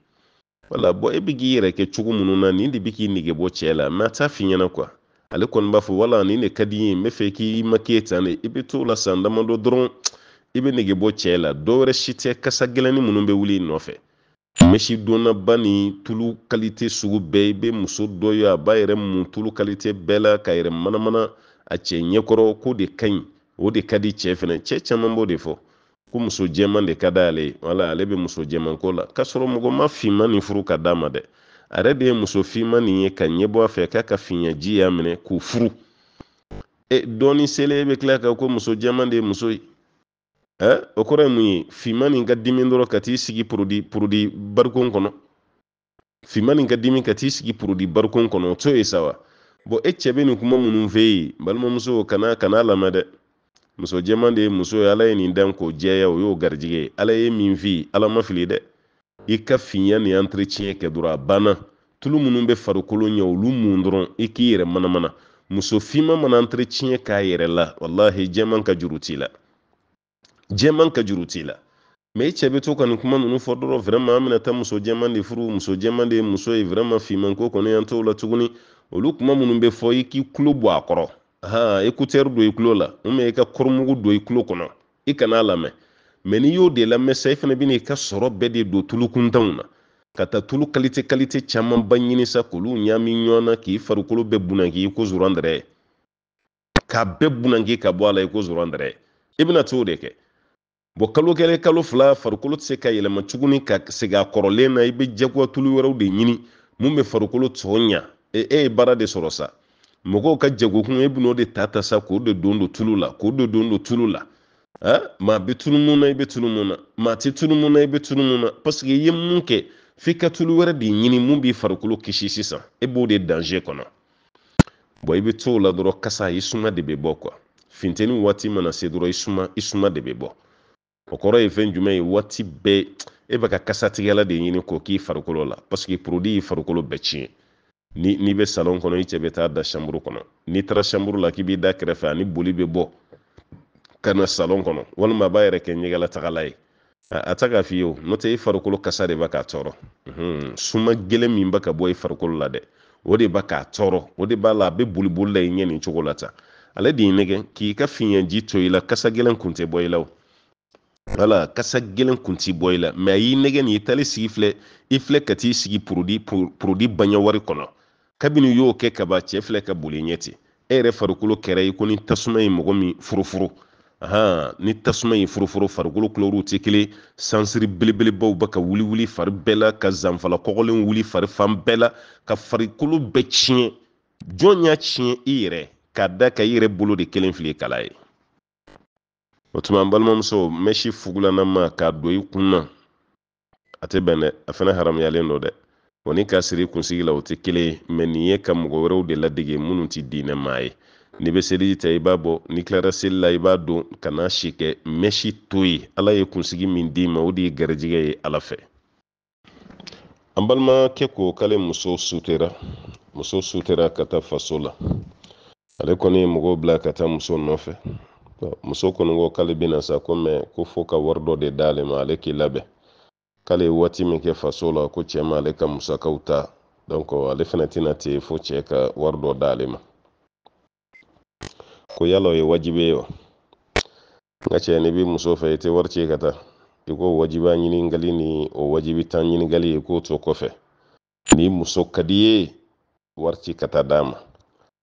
wala bɔn e bɛ k'i yɛrɛ kɛ cogo minnu na nin de bɛ k'i nege bɔ cɛ la mɛ a t'a fi ɲɛna kuwa ale kɔni b'a fɔ wala nin de ka di ye n bɛ fɛ k'i makiye tan de i bɛ t'o la san damadɔ dɔrɔn i bɛ nege bɔ cɛ la dɔwɛrɛ si tɛ kasa gɛlɛnni minnu bɛ wuli i nɔfɛ mɛsi donnaba ni tulu kalite sugu bɛɛ i bɛ muso dɔ ye a b'a yɛrɛ mun tulu kalite bɛɛ la k'a yɛrɛ manamana a cɛ ɲɛkɔrɔ ko de ka ɲi o de ka di cɛ fɛnɛ cɛ caman b'o de fɔ ko muso jɛman de ka d'ale ye wala ale bɛ muso jɛman ko la k'a sɔrɔ mɔgɔ ma finman nin furu ka d'a ma dɛ a yɛrɛ de ye musofinma nin ye ka ɲɛbɔ a fɛ k'a ka fiɲɛji y'a minɛ k'u furu e dɔɔni selen e bɛ tila ka ko muso jɛman de ye muso ye eh? o kɔrɔ ye mun ye finma nin ka dimi dɔrɔn ka t'i sigi porodi porodi barikon kɔnɔ finma nin ka dimi ka t'i sigi porodi barikon kɔnɔ o t'o ye sa wa bɔn e cɛ bɛ nin kuma minnu fɛ yen balimamuso kana kana lamɛn dɛ muso jɛman de ye muso ye ala ye nin dan k'o jɛya o y'o garijɛgɛ ye ala ye min f'i ala ma fili dɛ i ka fiɲɛ ni entretien kɛ dɔrɔn a banna tulu minnu bɛ farikolo ɲɛ olu mun dɔrɔn i k'i yɛrɛ manamana muso finma mana entretien k'a yɛrɛ la walahi jɛman ka juru t'i la jɛman ka juru t'i la mɛ i cɛ bɛ to ka nin kuma ninnu fɔ dɔrɔn vraiment an bɛna taa muso jɛman de furu muso jɛman de ye muso ye vraiment finmanko kɔni an t'o la tuguni olu kuma minnu bɛ fɔ i k'i tulo bɔ a kɔrɔ han écouteur don i tulo la i ka kɔrɔmugu don i tulo kɔnɔ i kan'a lamɛn mɛ n'i y'o de lamɛn sa i fana bɛ n'i ka sɔrɔ bɛɛ de don tulukuntanw na ka taa tulu kalite kalite camanba ɲini sa k'olu ɲami ɲɔgɔn na k'i farikolo bɛɛ bunaki i ko zoran dɛrɛ k'a bɛɛ bunaki ka bɔ a la i ko zoran dɛrɛ i bɛna t'o de kɛ bɔn kalo kelen kalo fila farikolo tɛ se ka yɛlɛma tuguni ka segin a kɔrɔlen na i bɛ jagoya tulu wɛrɛw de ɲini mun bɛ farikolo tɔ ɲa e ye baara de sɔrɔ sa mɔgɔw ka jagokun e bɛ n'o de ta ta sa k'o de don don tulu la k'o de don don tulu la ha maa bɛ tunu mun na i bɛ tunu mun na maa tɛ tunu mun na i bɛ tunu mun na paseke i ye mun kɛ f'i ka tulu wɛrɛ de ɲini mun b'i farikolo kisi sisan e b'o de danger kɔnɔ bɔn i bɛ to o la dɔrɔn kasa i suma de bɛ bɔ kuwa funteni waati mana se dɔrɔn i suma i suma de bɛ bɔ o kɔrɔ ye fɛn jumɛn ye waati bɛɛ e bɛ e ka kasatigɛla de ɲini k'o k'i farikolo la paseke porodi y'i farikolo bɛɛ tiɲɛ ni n'i bɛ salon kɔnɔ i cɛ bɛ taa da samuru kɔnɔ n'i taara samuru la k'i b'i da kɛrɛfɛ ani boli bɛ bɔ ka salon kɔnɔ walima b'a yɛrɛ kɛ ɲɛgɛlatagala ye a ta k'a f'i o n'o tɛ i farikolo kasa de b'a k'a tɔɔrɔ suma gɛlɛn min bɛ ka bɔ i farikolo la dɛ o de b'a k'a tɔɔrɔ o de b'a la a bɛ boli boli la i ɲɛ nin cogo la tan ale de y'i nɛgɛ k'i ka fiɲɛji to i la kasa gɛlɛn kun tɛ bɔ i la o wala kasa gɛlɛn kun t'i bɔ i la mɛ a y'i nɛgɛ nin i taali sigi filɛ i filɛ ka t'i sigi porodi porodi baɲɛ wari kɔnɔ kabini y'o kɛ kaba cɛ filɛ ka boli ɲɛ ten e yɛrɛ farikolo kɛra i ko ni tasuma ye mɔgɔ min furufuru ahan ni tasuma in foroforo farikolo kulɛriw tɛ kelen sansiri belebelebaw bɛ ka wuli wuli fari bɛɛ la ka zanfala kɔgɔlen wuli fari fan bɛɛ la ka farikolo bɛɛ tiɲɛ jɔn y'a tiɲɛ i yɛrɛ ka da ka i yɛrɛ bolo de kelen fili kala ye o tuma an balimamuso n bɛ k'a don i kun na a tɛ bɛn dɛ a fana haramuyalen don dɛ wa ni k'a siri i kunsigi la o tɛ kelen ye mɛ nin ye ka mɔgɔ wɛrɛw de ladege minnu tɛ diinɛ maa ye n'i bɛ seliji ta i b'a bɔ n'i tilara seli la i b'a don ka n'a si kɛ mɛsi to ye ala ye kunsigi min d'i ma o de ye garijɛgɛ ye ala fɛ an balimakɛ ko k'ale muso sutera muso sutera ka taa faso la ale kɔni ye mɔgɔw bila ka taa muso nɔfɛ muso kɔni ko k'ale bɛna sa ko mɛ ko fo ka wari dɔ de d'ale ma ale k'i labɛn k'ale ye waati min kɛ faso la ko cɛ ma ale ka musakaw ta ale fana tɛna ten fo cɛ ka wari dɔ d'ale ma ko yala o ye wajibi ye wa n ka cɛ n'i bɛ muso fɛ i tɛ wari ci ka taa i k'o wajibiya ɲininkali ni o wajibi tan ɲininkali i e k'o to kɔfɛ ni muso ka di ye wari ci ka taa d'a ma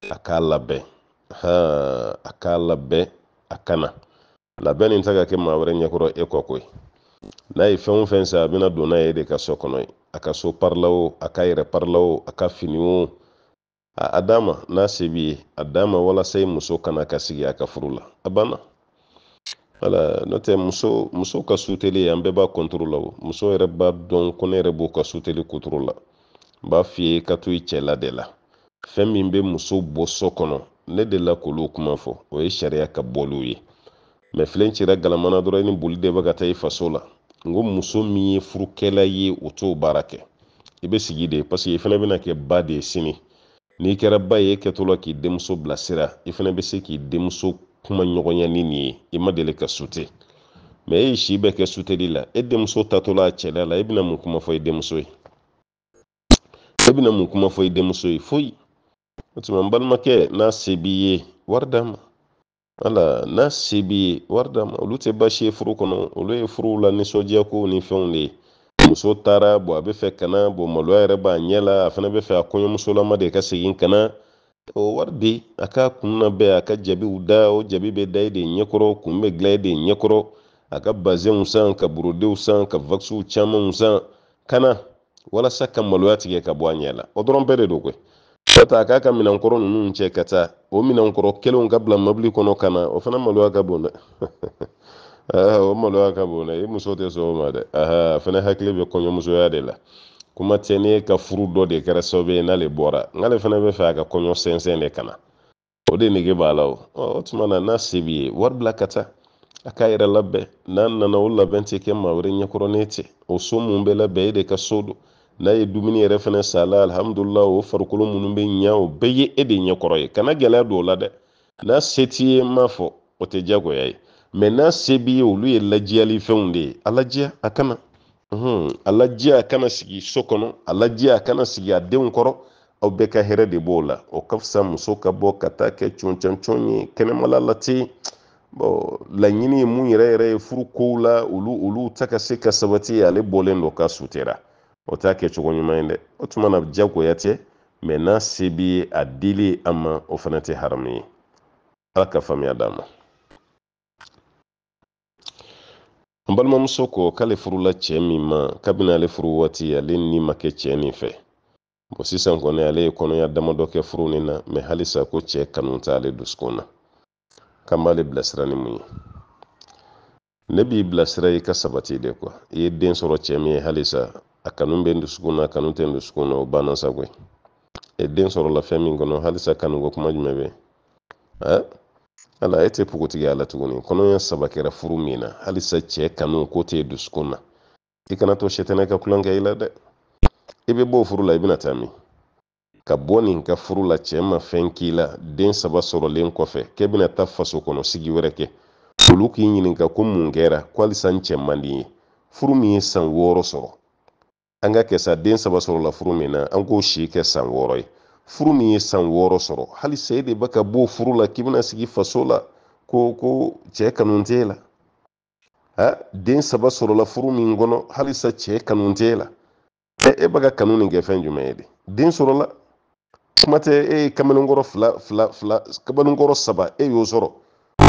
a k'a labɛn haa a k'a labɛn a kana labɛn nin tɛ ka kɛ maa wɛrɛ ɲɛkɔrɔ e kɔ koyi n'a ye fɛn o fɛn san a bɛna don n'a ye de ka so kɔnɔ a ka so parila o a ka yɛrɛ parila o a ka fini wo a dama n'a se b'i ye a d'a ma walasa i muso kana ka sigi a ka furu la a banna wala n'o tɛ muso muso ka suteli an bɛɛ b'a kɔntoro la o muso yɛrɛ b'a dɔn ko ne yɛrɛ b'o ka suteli kotoro la n b'a f'i ye ka to i cɛ la de la fɛn min bɛ muso bɔ so kɔnɔ ne de la k'olu kuma fɔ o ye sariya ka bɔliw ye mɛ filen cira galamana dɔrɔn i ni boli de bɛ ka taa i faso la n ko muso min ye furukɛla ye o t'o baara kɛ i bɛ sigi de paseke i fana bɛna kɛ ba de ye sini n'i kɛra ba ye kɛtɔla k'i denmuso bilasira i fana bɛ se k'i denmuso kuma ɲɔgɔnya ni nin ye i ma deli ka sute ma i e ye si bɛɛ kɛ suteli la e denmuso tatɔla a cɛla la e bɛna mun kuma fɔ i denmuso ye e bɛna mun kuma fɔ i denmuso ye foyi o tuma n balimakɛ n'a se b'i ye wari d'a wala n'a se b'i ye wari d'a olu tɛ baasi ye furu kɔnɔ olu ye furuw la nisɔndiya ni fɛnw de ye muso taara bɔn a bɛ fɛ ka na maloya yɛrɛ b'a ɲɛ la a fana bɛ fɛ a kɔɲɔmusolama de ka segin ka na o wari di a ka kun na bɛɛ a ka jaabiw da o jaabi bɛ da e de ɲɛkɔrɔ kun bɛ dilan e de ɲɛkɔrɔ a ka bazɛnw san ka borodenw san ka vakisiw camanw san ka na walasa ka maloya tigɛ ka bɔ a ɲɛ la o dɔrɔn bɛɛ de don koyi ka taa k'a ka minɛnkɔrɔ ninnu cɛ ka taa o minɛnkɔrɔ kelenw ka bila mobili kɔnɔ ka na o fana maloya ka bon dɛ wo maloya ka bona i muso te soo ma de aha fana hakili be kɔɲɔmusoya de la kuma tiɛni ye ka furu dɔ de kɛra sababu ye n'ale bɔra n'ale fana bɛ fɛ a ka kɔɲɔ sɛnsɛn de kana o de nege b'a la o o tuma na n'a se b'i ye wari bila ka taa a k'a yɛrɛ labɛn n'a nana o labɛn tɛ kɛ maa wɛrɛ ɲɛkɔrɔ ne tɛ o so mun bɛ labɛn e de ka so do n'a ye dumuni yɛrɛ fana sa la alhamdulilayi o farikolo minnu bɛ ɲa o bɛɛ ye e de ɲɛkɔrɔ ye kana gɛlɛya don o la dɛ n'a se t'i ye n m'a fɔ o tɛ diyagoya ye mɛ n'a se b'i ye olu ye lajɛlifɛnw de ye a lajɛ a kana a lajɛ a kana sigi so kɔnɔ a lajɛ a kana sigi a denw kɔrɔ aw bɛɛ ka hɛrɛ de b'o la o ka fisa muso ka bɔ ka taa kɛ cɔncɔncɔn ye kɛnɛmala la te bɔn laɲini ye mun yɛrɛ yɛrɛ ye furu kow la olu olu ta ka se ka sabati ale bɔlen dɔ ka sutera o t'a kɛ cogo ɲuman ye dɛ o tuma na diyagoya tɛ mɛ n'a se b'i ye a dili a ma o fana tɛ haramu ye ala ka faamuya d'a ma n balimamuso ko k'ale furula cɛ min ma kabini ale furu waati ale ni ma kɛ cɛ nin fɛ bon sisan kɔni ale ye kɔnɔya damadɔ kɛ furu nin na mɛ halisa ko cɛ kanu ale dusukun na kan b'ale bilasira ni mun ye ne b'i bilasira i ka sabati de kuwa i ye den sɔrɔ cɛ min ye halisa a kanu bɛ n dusukun na kanu tɛ n dusukun na o banna sa koyi e den sɔrɔla fɛn min kɔnɔ halisa kanuko kuma jumɛn bɛ ala e tɛ pogotigi a la tuguni kɔnɔɲɛ saba kɛra furu min na halisa cɛ kanu ko tɛ dusukun na i kana to sɛtɛnɛ ka kulonkɛ i la dɛ i bɛ bɔ furu la i bɛna taa min ka bɔ nin ka furu la cɛ ma fɛn k'i la den saba sɔrɔlen kɔfɛ k'e bɛna taa faso kɔnɔ sigi wɛrɛ kɛ olu k'i ɲininka ko mun kɛra ko halisa n cɛ man di ye furu min ye san wɔɔrɔ sɔrɔ an ka kɛ sa den saba sɔrɔla furu min na an k'o si kɛ san wɔɔrɔ ye furu min ye san wɔɔrɔ sɔrɔ hali se de bɛ ka bɔ furu la k'i bɛna sigi faso la ko ko cɛ kanu t'e la ha den saba sɔrɔla furu min kɔnɔ halisa cɛ kanu t'e la e bɛ ka kanu nin kɛ fɛn jumɛn ye de den sɔrɔla kuma tɛ e ye kamalenkɔrɔ fila fila fila kamalenkɔrɔ saba e y'o sɔrɔ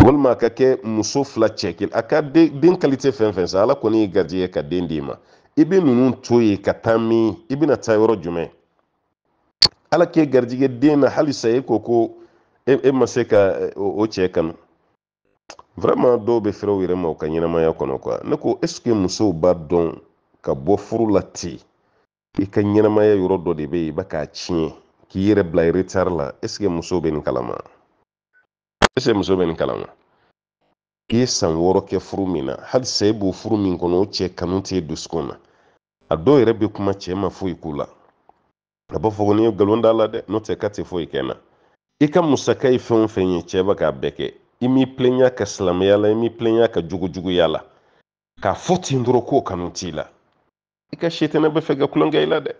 walima a ka kɛ muso fila cɛ kelen a ka den kalite fɛn fɛn sa ala kɔni ye garijɛgɛ ka den d'i ma i bɛ ninnu to yen ka taa min i bɛna taa yɔrɔ jumɛn ala k'e garijigɛ den na halisa e ko ko e, e ma se ka o cɛ kanu vraiment dɔw be fɛrɛ u yɛrɛ ma u ka ɲɛnamaya kɔnɔ quoi ne ko est ce que musow b'a dɔn ka bɔ furu la ten i ka ɲɛnamaya yɔrɔ dɔ de bɛ yen i b'a k'a tiɲɛ k'i yɛrɛ bila retard la est ce que musow bɛ nin kalama est ce que musow bɛ nin kalama i ye san wɔɔrɔ kɛ furu min na halisa e b'o furu min kɔnɔ o cɛ kanu t'e dusukun na a dɔw yɛrɛ bɛ kuma cɛ ma foyi k'u la a b'a fɔ ko n'i ye nkalon da la dɛ n'o tɛ ka tɛ foyi kɛ na i ka musaka ye fɛn o fɛn ye cɛ bɛ k'a bɛɛ kɛ i m'i pilenya e ka silamɛya la i m'i pilenya ka jogojuguya la k'a fɔ ten dɔrɔn k'o kanu t'i la i ka sitana bɛ fɛ ka kulonkɛ i la dɛ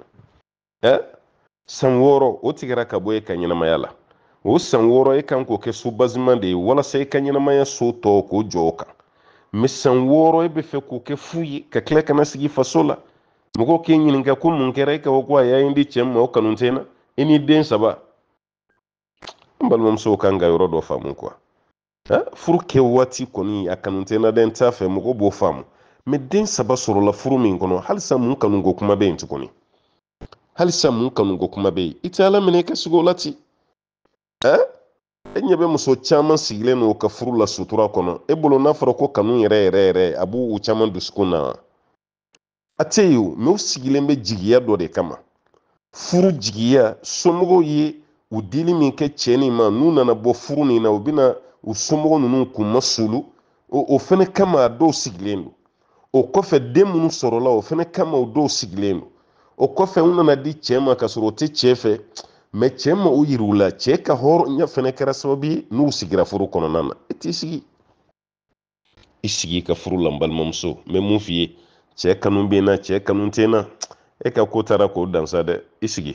ɛ san wɔɔrɔ o tigɛra ka bɔ e ka ɲɛnamaya la o san wɔɔrɔ e kan k'o kɛ so basima de ye walasa i ka ɲɛnamaya so tɔ k'o jɔ o kan mɛ san wɔɔrɔ e bɛ fɛ k'o kɛ fu ye ka tila kana sigi faso la mɔgɔw k'i ɲininka ko mun kɛra e ka fɔ ko a y'a di cɛ ma o kanu tɛ na i n'i den saba n balimamusow kan ka yɔrɔ dɔ faamu kuwa furu kɛ waati kɔni a kanu tɛ na dɛ n t'a fɛ mɔgɔ b'o faamu mɛ den saba sɔrɔla furu min kɔnɔ halisa mun kanu ko kuma bɛ yen tuguni halisa mun kanu ko kuma bɛ yen i tɛ ala minɛ i ka sigi o la ten e ɲɛ bɛ muso caman sigilen n'o ka furu la sutura kɔnɔ e bolo n'a fɔra ko kanu yɛrɛ yɛrɛ yɛrɛ a b'u caman dusukun na a tɛ sigilen bɛ jigiya dɔ de kama furu jigiya somɔgɔw ye u dili min kɛ cɛ nin ma n'u nana bɔ furu nin na u bena u somɔgɔ nunu k'u ma solo o fɛnɛ kama a dɔw sigilen do o kɔfɛ den minnu sɔrɔla o fɛnɛ kama o dɔw sigilen do o kɔfɛ u nana di cɛ ma ka sɔrɔ o tɛ cɛɛ fɛ mɛ cɛ ma o yiriw la cɛ ka hɔrɔnya fana kɛra sababu ye n'u sigira furu kɔnɔna na i e t'i sigi i sigi ka furu la n balimamuso n mun f'i ye cɛ kanu bɛ na cɛ kanu tɛ na e ka ko taara k'o dansa dɛ i sigi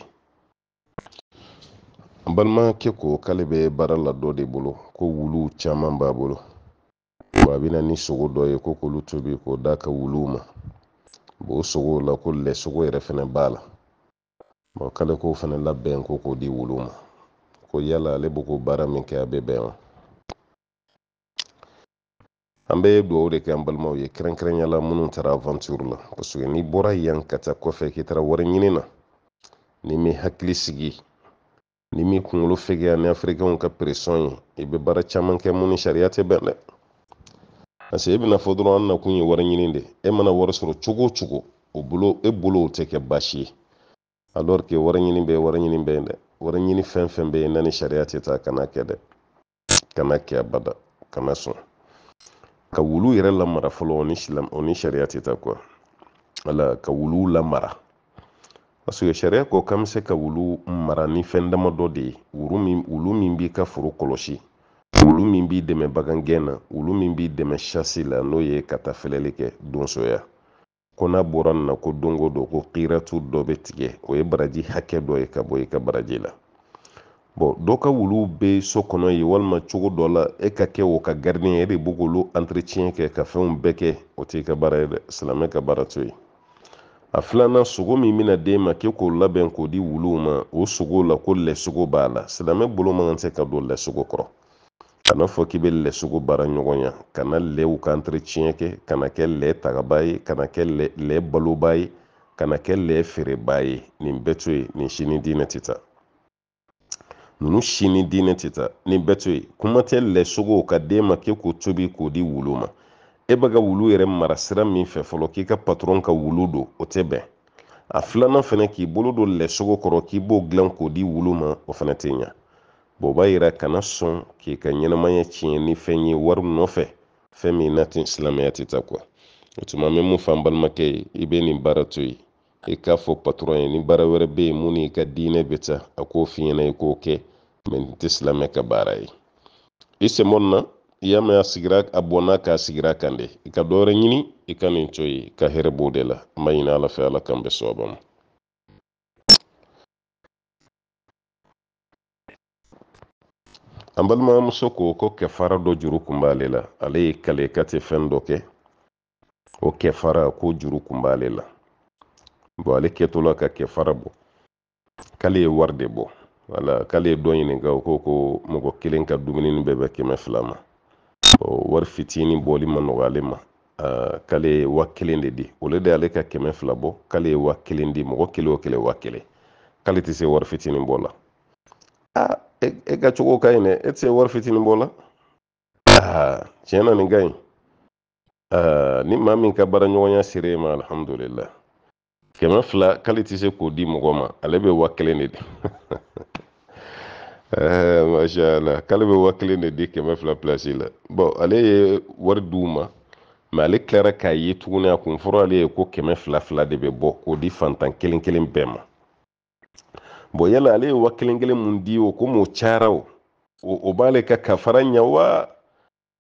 an balimakɛ ko k'ale bɛ baara la dɔ de bolo ko wuluw caman b'a bolo wa a bɛ na ni sogo dɔ ye ko k'olu tobi k'o d'a ka wuluw ma o sogo la ko lɛsogo yɛrɛ fɛnɛ b'a la k'ale k'o fɛnɛ labɛn ko k'o di wuluw ma ko yala ale bɛ k'o baara min kɛ a bɛ bɛn wa an bɛ dugawu de kɛ an balimaw ye kɛrɛnkɛrɛnya la minnu taara avanture la paseke n'i bɔra yan ka taa kɔfɛ k'i taara wari ɲini na ni m'i hakili sigi ni m'i kunkolo fegeya ni afirikɛnw ka peresɔn ye i bɛ baara caman kɛ mun ni sariya tɛ bɛn dɛ parce que e bɛna fɔ dɔrɔn an nakun ye wari ɲini de e mana wari sɔrɔ cogo o cogo o bolo e bolo o tɛ kɛ baasi ye alors que wari ɲini bɛ wari ɲini bɛ dɛ wari ɲini fɛn fɛn bɛ yen n'a ni sariya tɛ taa kana kɛ dɛ kana kɛ abada kana sɔn ka wulu yɛrɛ lamara fɔlɔ o ni silam o ni sariya tɛ taa kuwa wala ka wulu lamara parce que sariya ko k'an bɛ se ka wulu mara ni fɛn damadɔ de ye wulu min wulu min b'i ka foro kɔlɔsi wulu min b'i dɛmɛ gɛn na wulu min b'i dɛmɛ sasi la n'o ye ka taa filɛli kɛ donsoya ko n'a bɔra nin na ko don o don ko kiratu dɔ bɛ tigɛ o ye baraji hakɛ dɔ ye ka bɔ i ka baraji la bɔn dɔ ka wuluw bɛ so kɔnɔ ye walima cogo dɔ la e ka kɛ o ka garidiyɛn ye de b'o k'olu anteretiɲɛ kɛ ka fɛnw bɛɛ kɛ o t'i ka baara ye dɛ silamɛ ka baara t'o ye a filanan sogo min bɛna d'e ma k'e k'o labɛn k'o di wuluw ma o sogo la ko lɛsogo b'a la silamɛ bolo man kan tɛ ka don lɛsogo kɔrɔ kana fɔ k'i bɛ lɛsogo baara ɲɔgɔn ya kana lɛw ka anteretiɲɛ kɛ kana kɛ lɛ tagaba ye kana kɛ lɛ baloba ye kana kɛ lɛ feereba ye nin bɛɛ to ye nin si diinɛ tɛ taa nunu si ni diinɛ tɛ ta ni bɛɛ to yen kuma tɛ lɛsogo ka den ma k'e k'o tobi k'o di wulu ma e bɛ ka wulu yɛrɛ mara sira min fɛ fɔlɔ k'i ka patɔrɔn ka wulu don o tɛ bɛn a filanan fana k'i bolo don lɛsogo kɔrɔ k'i b'o dilan k'o di wulu ma o fana tɛ ɲa o b'a yira kana sɔn k'i ka ɲɛnamaya tiɲɛ ni fɛn ye wari nɔfɛ fɛn min n'a tɛ silamɛya tɛ ta kuwa o tuma an bɛ mun fɔ an balimakɛ ye i bɛ nin baara to yen i e k'a fɔ patron ye ni baara wɛrɛ be ye mun nii ka diinɛ be ta a k'o fiɲɛna e. i k'o kɛ man tɛ silamɛ ka baara ye i semɔn na i y'a ma a sigira a bɔnna k'a sigira kan de i ka dɔwɛrɛ ɲini i ka nin co ye i ka hɛrɛ b'o de la n ma ɲini ala fɛ ala kan bɛ sowaba ma an balimamuso ko ko kɛfara dɔ juru kun b'ale la ale ye kale ka tɛ fɛn dɔ kɛ o kɛfara ko juru kun b'ale la bon ale kɛtɔla ka kɛ fara bɔ k'ale ye wari de bɔ wala k'ale ye dɔ ɲininka o ko ko mɔgɔ kelen ka dumuni bɛɛ bɛ kɛmɛ fila ma wari fitini bɔli ma nɔgɔ ale ma k'ale ye wa kelen de di olu de y'ale ka kɛmɛ fila bɔ k'ale ye wa kelen di mɔgɔ kelen o kelen wa kelen k'ale tɛ se wari fitini bɔ la ah e, e ka cogo e ka ɲi dɛ e tɛ se wari fitini bɔ la ah tiɲɛ na nin ka ɲi ni maa min ka baara ɲɔgɔnya sera e ma alihamudulilayi kɛmɛ fila k'ale tɛ se k'o di mɔgɔ ma ale bɛ wa kelen de di ɛɛ k'ale bɛ wa kelen de di kɛmɛ fila plasi la bɔn ale ye wari di u ma mɛ ale tilara k'a ye tuguni a kun fɔra ale ye ko kɛmɛ fila fila de bɛ bɔ k'o di fantan kelen kelen bɛɛ ma bɔn yala ale ye wa kelen kelen mun di o komi o cayara o o b'ale ka kafara ɲɛ wa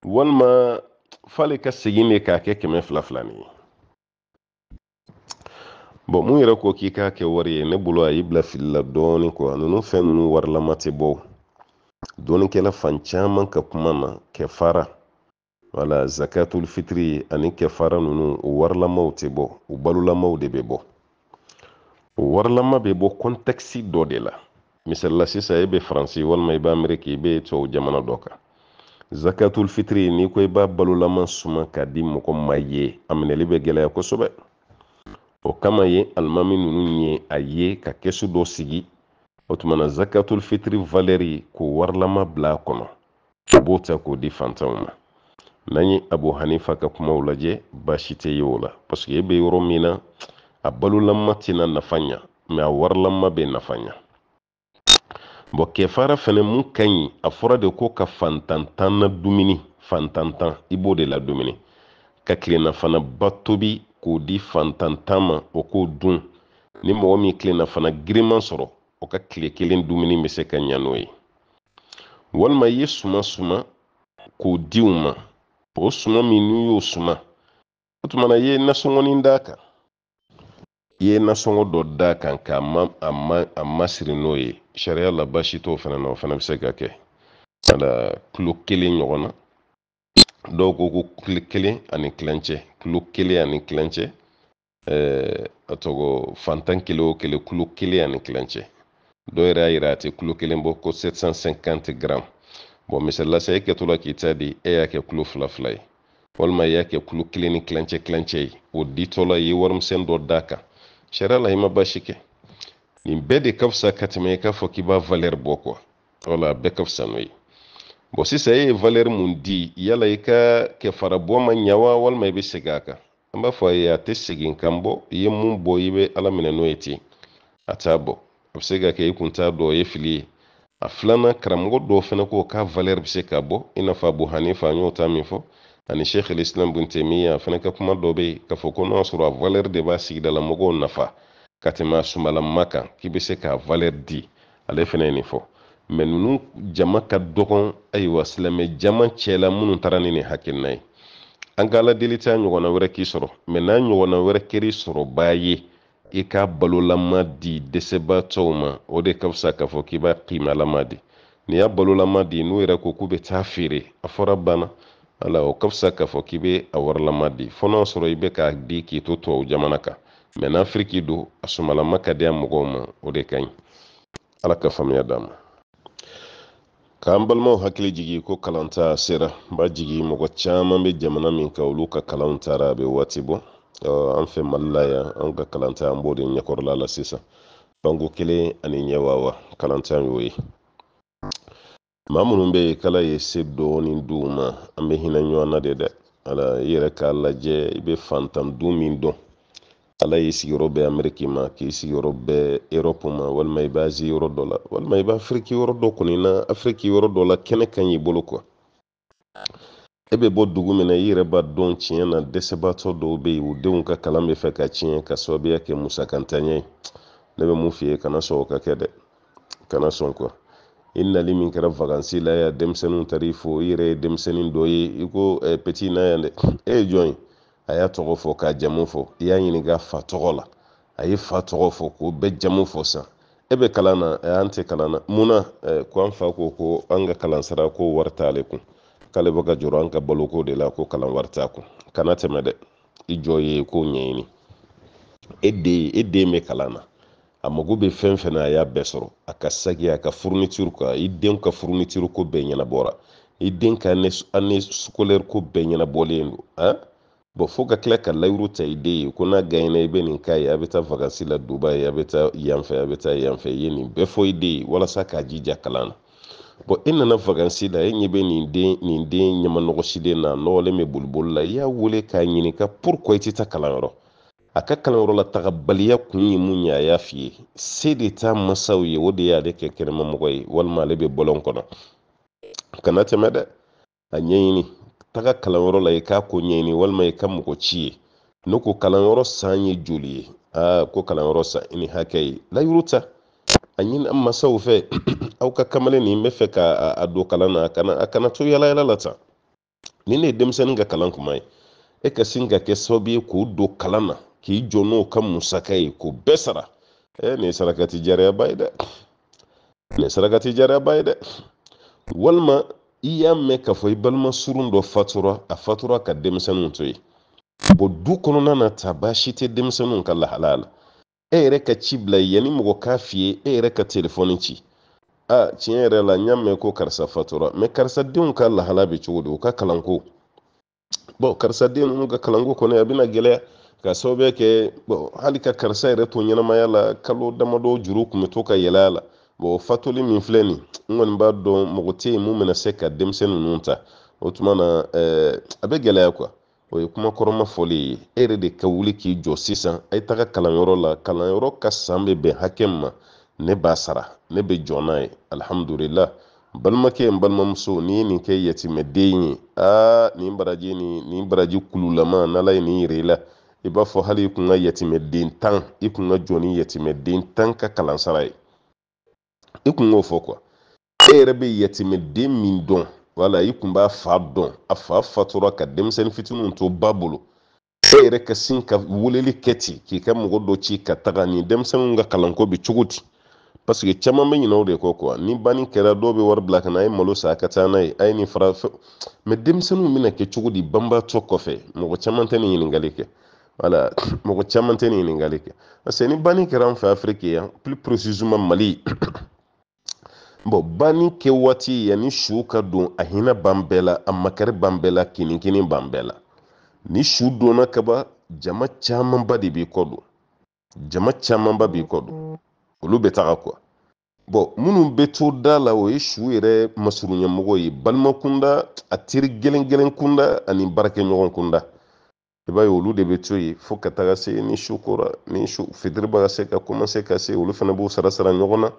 walima f'ale ka segin de k'a kɛ kɛmɛ fila fila ni ye bon mun yɛrɛ ko k'i k'a kɛ wari ye ne bolo a y'i bila fili dɔɔni kuwa ninnu fɛn ninnu warilama tɛ bɔ dɔɔnikɛla fan caman ka kuma na kɛfara wala zakatul fitiri ani kɛfara ninnu o warilamaw tɛ bɔ o balolamaw de bɛ bɔ o warilama bɛ bɔ kɔntɛkisi dɔ de la misalila sisan e bɛ faransi walima i e bɛ ameriki i e bɛ tubabu jamana dɔ kan zakatul fitiri n'i ko i b'a balolama suma k'a di mɔgɔ ma ye a minɛli bɛ gɛlɛya kosɛbɛ o kama ye alimami ninnu ye a ye ka kɛsu dɔ sigi o tumana zakatul fitiri valɛri k'o warilama bila a kɔnɔ o b'o ta k'o di fantanw ma n'an ye abu hanifa ka kumaw lajɛ baasi tɛ ye o la paseke e bɛ yɔrɔ min na a balolama tɛna nafa ɲa mɛ a warilama bɛ nafa ɲa bɔn kɛfara fɛnɛ mun ka ɲi a fɔra de ko ka fantantan na dumuni fantantan i b'o de la dumuni ka kilennafana ba tobi k'o di fantantan ma o k'o dun ni mɔgɔ min tilenna fana giriman sɔrɔ o ka tile kelen dumuni bɛ se ka ɲa n'o ye walima i ye suma suma k'o di u ma o suma min n'u y'o suma o tuma na i ye nasɔngɔnin d'a kan i ye nasɔngɔ dɔ d'a kan k'a ma a ma a masiri n'o ye sariya la baasi t'o fana na o fana bɛ se ka kɛ wala kulo kelen ɲɔgɔn na dɔw ko ko kile kelen ani kilancɛ kulo kelen ani kilancɛ a eh, tɔgɔ fantan kelen o kelen kulo kelen ani kilancɛ dɔw yɛrɛ y'a yira a tɛ kulo kelen bɔ ko 750 gram bɔn misalila sa e kɛtɔ la k'i ta di e y'a kɛ kulo fila fila ye walima i y'a kɛ kulo kelen ni kilancɛ kilancɛ ye o ditɔla i ye warimisɛn dɔ d'a kan sariya la i ma baasi kɛ nin bɛɛ de ka fisa ka tɛmɛ i k'a fɔ k'i b'a valɛri bɔ kuwa wala a bɛɛ ka fisa n'o ye bon sisan e ye valɛri mun di yala i ka kɛfarabɔ ma ɲa wa walima i be segi a kan an b'a fɔ a ye a tɛ segin kan bɔ i ye mun bɔ i be ala minɛ n'o ye ten a t'a bɔ a be se ka kɛ i kun t'a dɔ ye fili ye a filanan karamɔgɔ dɔw fɛnɛ ko k'a valɛri be se ka bɔ i n'a fɔ abu hanifa an y'o ta min fɔ ani sheikh lislam bun fɛnɛ ka kuma dɔ be yen k'a fɔ ko n'a sɔrɔ a valɛri de b'a sigidalamɔgɔw nafa ka tɛmɛ a sumalama kan k'i be se k'a valɛri di ale fɛnɛ ye nin fɔ mɛ ninnu jama ka dɔgɔn ayiwa silamɛ jama cɛla minnu taara ni nin hakilina ye an ka ala deli t'a ɲɔgɔnna wɛrɛ k'i sɔrɔ mɛ n'a ɲɔgɔnna wɛrɛ kɛr'i sɔrɔbaa ye i ka balolama di dɛsɛbaatɔw ma o de ka fisa k'a fɔ k'i b'a kimalama di n'i y'a balolama di n'u yɛrɛ ko k'u bɛ taa feere a fɔra banna ala o ka fisa k'a fɔ k'i bɛ a warilama di fɔ n'a sɔrɔ i bɛ k'a di k'i to tubabu jamana kan mɛ n'afiriki don a sumalama ka di a mɔgɔw ma o de ka ɲi ala ka faamuya d'a ma kambalmaw hakili jigi ko kalanta sera ba jigi mogo caaman be jamana min ka olu ka kalan tara be waati bo an fɛ malilaya an ka kalanta an bo de ɲɛkɔrɔla la sisan bango kele ani ɲɛwawa kalanta yo ye ma minnu be ye kala ye se dɔɔni duuma an be hinaɲɔana de dɛ ala i yɛrɛ k'a lajɛ i be fantan du min dɔn ala y'i sigiyɔrɔ bɛɛ amɛriki ma k'i sigiyɔrɔ bɛɛ erɔpu ma walima i b'azi yɔrɔ dɔ la walima i b'afiriki yɔrɔ dɔ kɔni na afiriki yɔrɔ dɔ la kɛnɛ ka ɲi bolo kuwa e bɛ bɔ dugu min na i yɛrɛ b'a dɔn tiɲɛ na dɛsɛbaatɔ dɔw bɛ yen u denw ka kalan bɛ fɛ ka tiɲɛ ka sababuya kɛ musakantanya ye ne bɛ mun f'i ye kana sɔn o ka kɛ dɛ kana sɔn kuwa i nali min kɛra vakansi la yan denmisɛnninw taar'i fo i yɛrɛ ye denmisɛnnin dɔ ye i ko petit na yan dɛ e ye jɔn ye a y'a tɔgɔ fɔ k'a jamu fɔ i y'a ɲininka fa tɔgɔ la a ye fa tɔgɔ fɔ k'o bɛɛ jamu fɔ san e bɛ kalan na an tɛ kalan na mun na ko an fa ko ko an ka kalansara ko wari t'ale kun k'ale bɛ ka jɔrɔ an ka baloko de la ko kalan wari t'a kun kana tɛmɛ dɛ i jɔ ye ko ɲɛɲini e den e den bɛ kalan na a mago bɛ fɛn fɛn na a y'a bɛɛ sɔrɔ a ka sagi a ka furnitiri kan i denw ka furnitiri ko bɛɛ ɲɛnabɔra i den ka an ko bɛɛ ɲɛnabɔlen don bon fo ka tila ka layiru ta i den ye ko n'a gagné i bɛ nin k'a ye a bɛ taa vacances la Dubaï a bɛ taa yan a bɛ taa yan i ye nin bɛɛ fɔ i den ye walasa k'a jija kalan na bon e nana vacances la e ɲɛ bɛ nin den nin den ɲɛmanɔgɔsilen na nɔgɔlen bɛ boliboli la i y'a wele k'a ɲininka pourquoi i tɛ taa kalanyɔrɔ a ka kalanyɔrɔ la tagabaliya kun ye mun ye a y'a f'i ye se de t'a masaw ye o de y'ale kɛ kɛnɛmamɔgɔ ye walima ale bɛ bɔlɔn kɔnɔ kana tɛmɛ dɛ a ɲɛɲini taga kalanyɔrɔ la i k'a ko ɲɛɲini walima i ka mɔgɔ ci ye ne ko kalanyɔrɔ san ye joli ye aa ko kalanyɔrɔ san ni hakɛ ye layiru ta a ɲini an masaw fɛ aw ka kamalen nin bɛ fɛ ka a don kalan na a kana a kana to yala yala la tan ni ne ye denmisɛnnin ka kalan kuma ye e ka sin ka kɛ sababu ye k'o don kalan na k'i jɔ n'o ka musaka ye k'o bɛɛ sara ɛ nin ye sarakati jariyaba ye dɛ nin ye sarakati jariyaba ye dɛ walima i y'a mɛn k'a fɔ i balima surun dɔ fatura a fatura ka denmisɛnninw to yen bɔn du kɔnɔna na ta baasi tɛ denmisɛnninw ka lahalaya la e yɛrɛ ka ci bila yanni mɔgɔ k'a f'i ye e yɛrɛ ka telefɔni ci a tiɲɛ yɛrɛ la n y'a mɛn ko karisa fatura mɛ karisadenw ka lahala bɛ cogo di u ka kalanko bɔn karisadenw ka kalanko kɔni a bɛna gɛlɛya ka sababuya kɛ hali ka karisa yɛrɛ to ɲɛnamaya la kalo damadɔ juru tun bɛ to ka yɛlɛ a la bon o fatoli min filɛ nin n kɔni b'a dɔn mɔgɔ tɛ yen mun bɛna se ka denmisɛnnin ninnu ta o tuma na eh, a bɛ gɛlɛya kuwa o ye kuma kɔrɔma fɔli ye e yɛrɛ de ka wuli k'i jɔ sisan a ye taga kalanyɔrɔ la kalanyɔrɔ ka san bɛ bɛn hakɛ min ma ne b'a sara ne bɛ jɔ n'a ye alihamudulila balimakɛ n balimamuso n'i ye nin kɛ yatimɛden ye aa nin baraji nin nin baraji kululama n'ala ye nin yɛrɛ i la i b'a fɔ hali i kun ka yatimɛden tan i kun ka jɔ ni yatimɛden tan ka kalansara ye i kun k'o fɔ e yɛrɛ bɛ yɛtɛmɛden min dɔn wala i kun b'a fa dɔn a fa fatura ka denmisɛnnin fitininw to ba bolo e yɛrɛ ka sin ka weleli kɛ ten k'i ka mɔgɔ dɔ ci ka taga nin denmisɛnninw ka kalanko bɛ cogo di paseke caman bɛ ɲinɛ o de kɔ kuwa ni banni kɛra dɔw bɛ wari bila ka na a ye malo san a ka taa n'a ye a ye nin fara mɛ denmisɛnninw bɛna kɛ cogo di banbatɔ kɔfɛ mɔgɔ caman tɛ nin ɲininkali kɛ wala mɔgɔ caman tɛ nin ɲininkali kɛ parce que ni banni kɛra an fɛ afiriki yan plus précisément mali bon banni kɛ waati yanni su ka don a hinɛ b'an bɛɛ la a makari b'an bɛɛ la kinikini b'an bɛɛ la ni su donna kaba jama camanba de b'i kɔ don jama camanba b'i kɔ don olu bɛ taga kuwa bɔn minnu bɛ to da la o ye su yɛrɛ masurunyamɔgɔ ye balima a teri gɛlɛn kunda ani baarakɛɲɔgɔn kunda i b'a ye olu de bɛ to yen fo ka taga se ni su kora ni su fitiri b'a ka se ka komase ka se olu fana b'u sara sara ɲɔgɔn na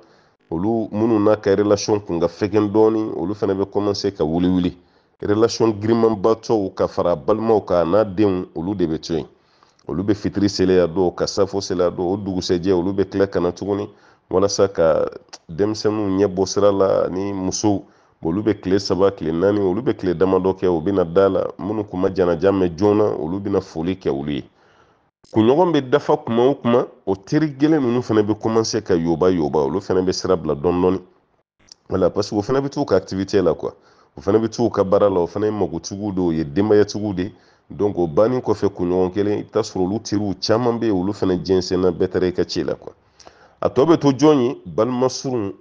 olu minnu n'a ka relation kun ka fɛgɛn dɔɔni olu fana bɛ commencer ka wuli wuli relation girimanbatɔw ka fara balimaw kan n'a denw olu de bɛ to yen olu bɛ fitiri seleya don ka safo seleya don o dugusɛjɛ olu bɛ tila ka na tuguni walasa ka denmisɛnninw ɲɛ bɔ sira la ni musow olu bɛ tile saba tile naani olu bɛ tile damadɔ kɛ u bɛna da la minnu kun ma janaja mɛn joona olu bɛna foli kɛ olu ye kunɲɔgɔn bɛ dafa kuma o kuma o teri gɛlɛn ninnu fana bɛ komanse ka yoba yoba olu fana bɛ sira bila dɔɔni dɔɔni wala parce que o fana bɛ t'u ka activité la quoi o fana bɛ t'u ka baara la o fana ye magotigiw de o ye denbayatigiw de donc o bannen kɔfɛ kunɲɔgɔn kelen i bɛ taa sɔrɔ olu teriw caman bɛ yen olu fana jɛnsɛnna bɛɛ taara i ka ci la quoi a tɔ bɛ to jɔn ye balima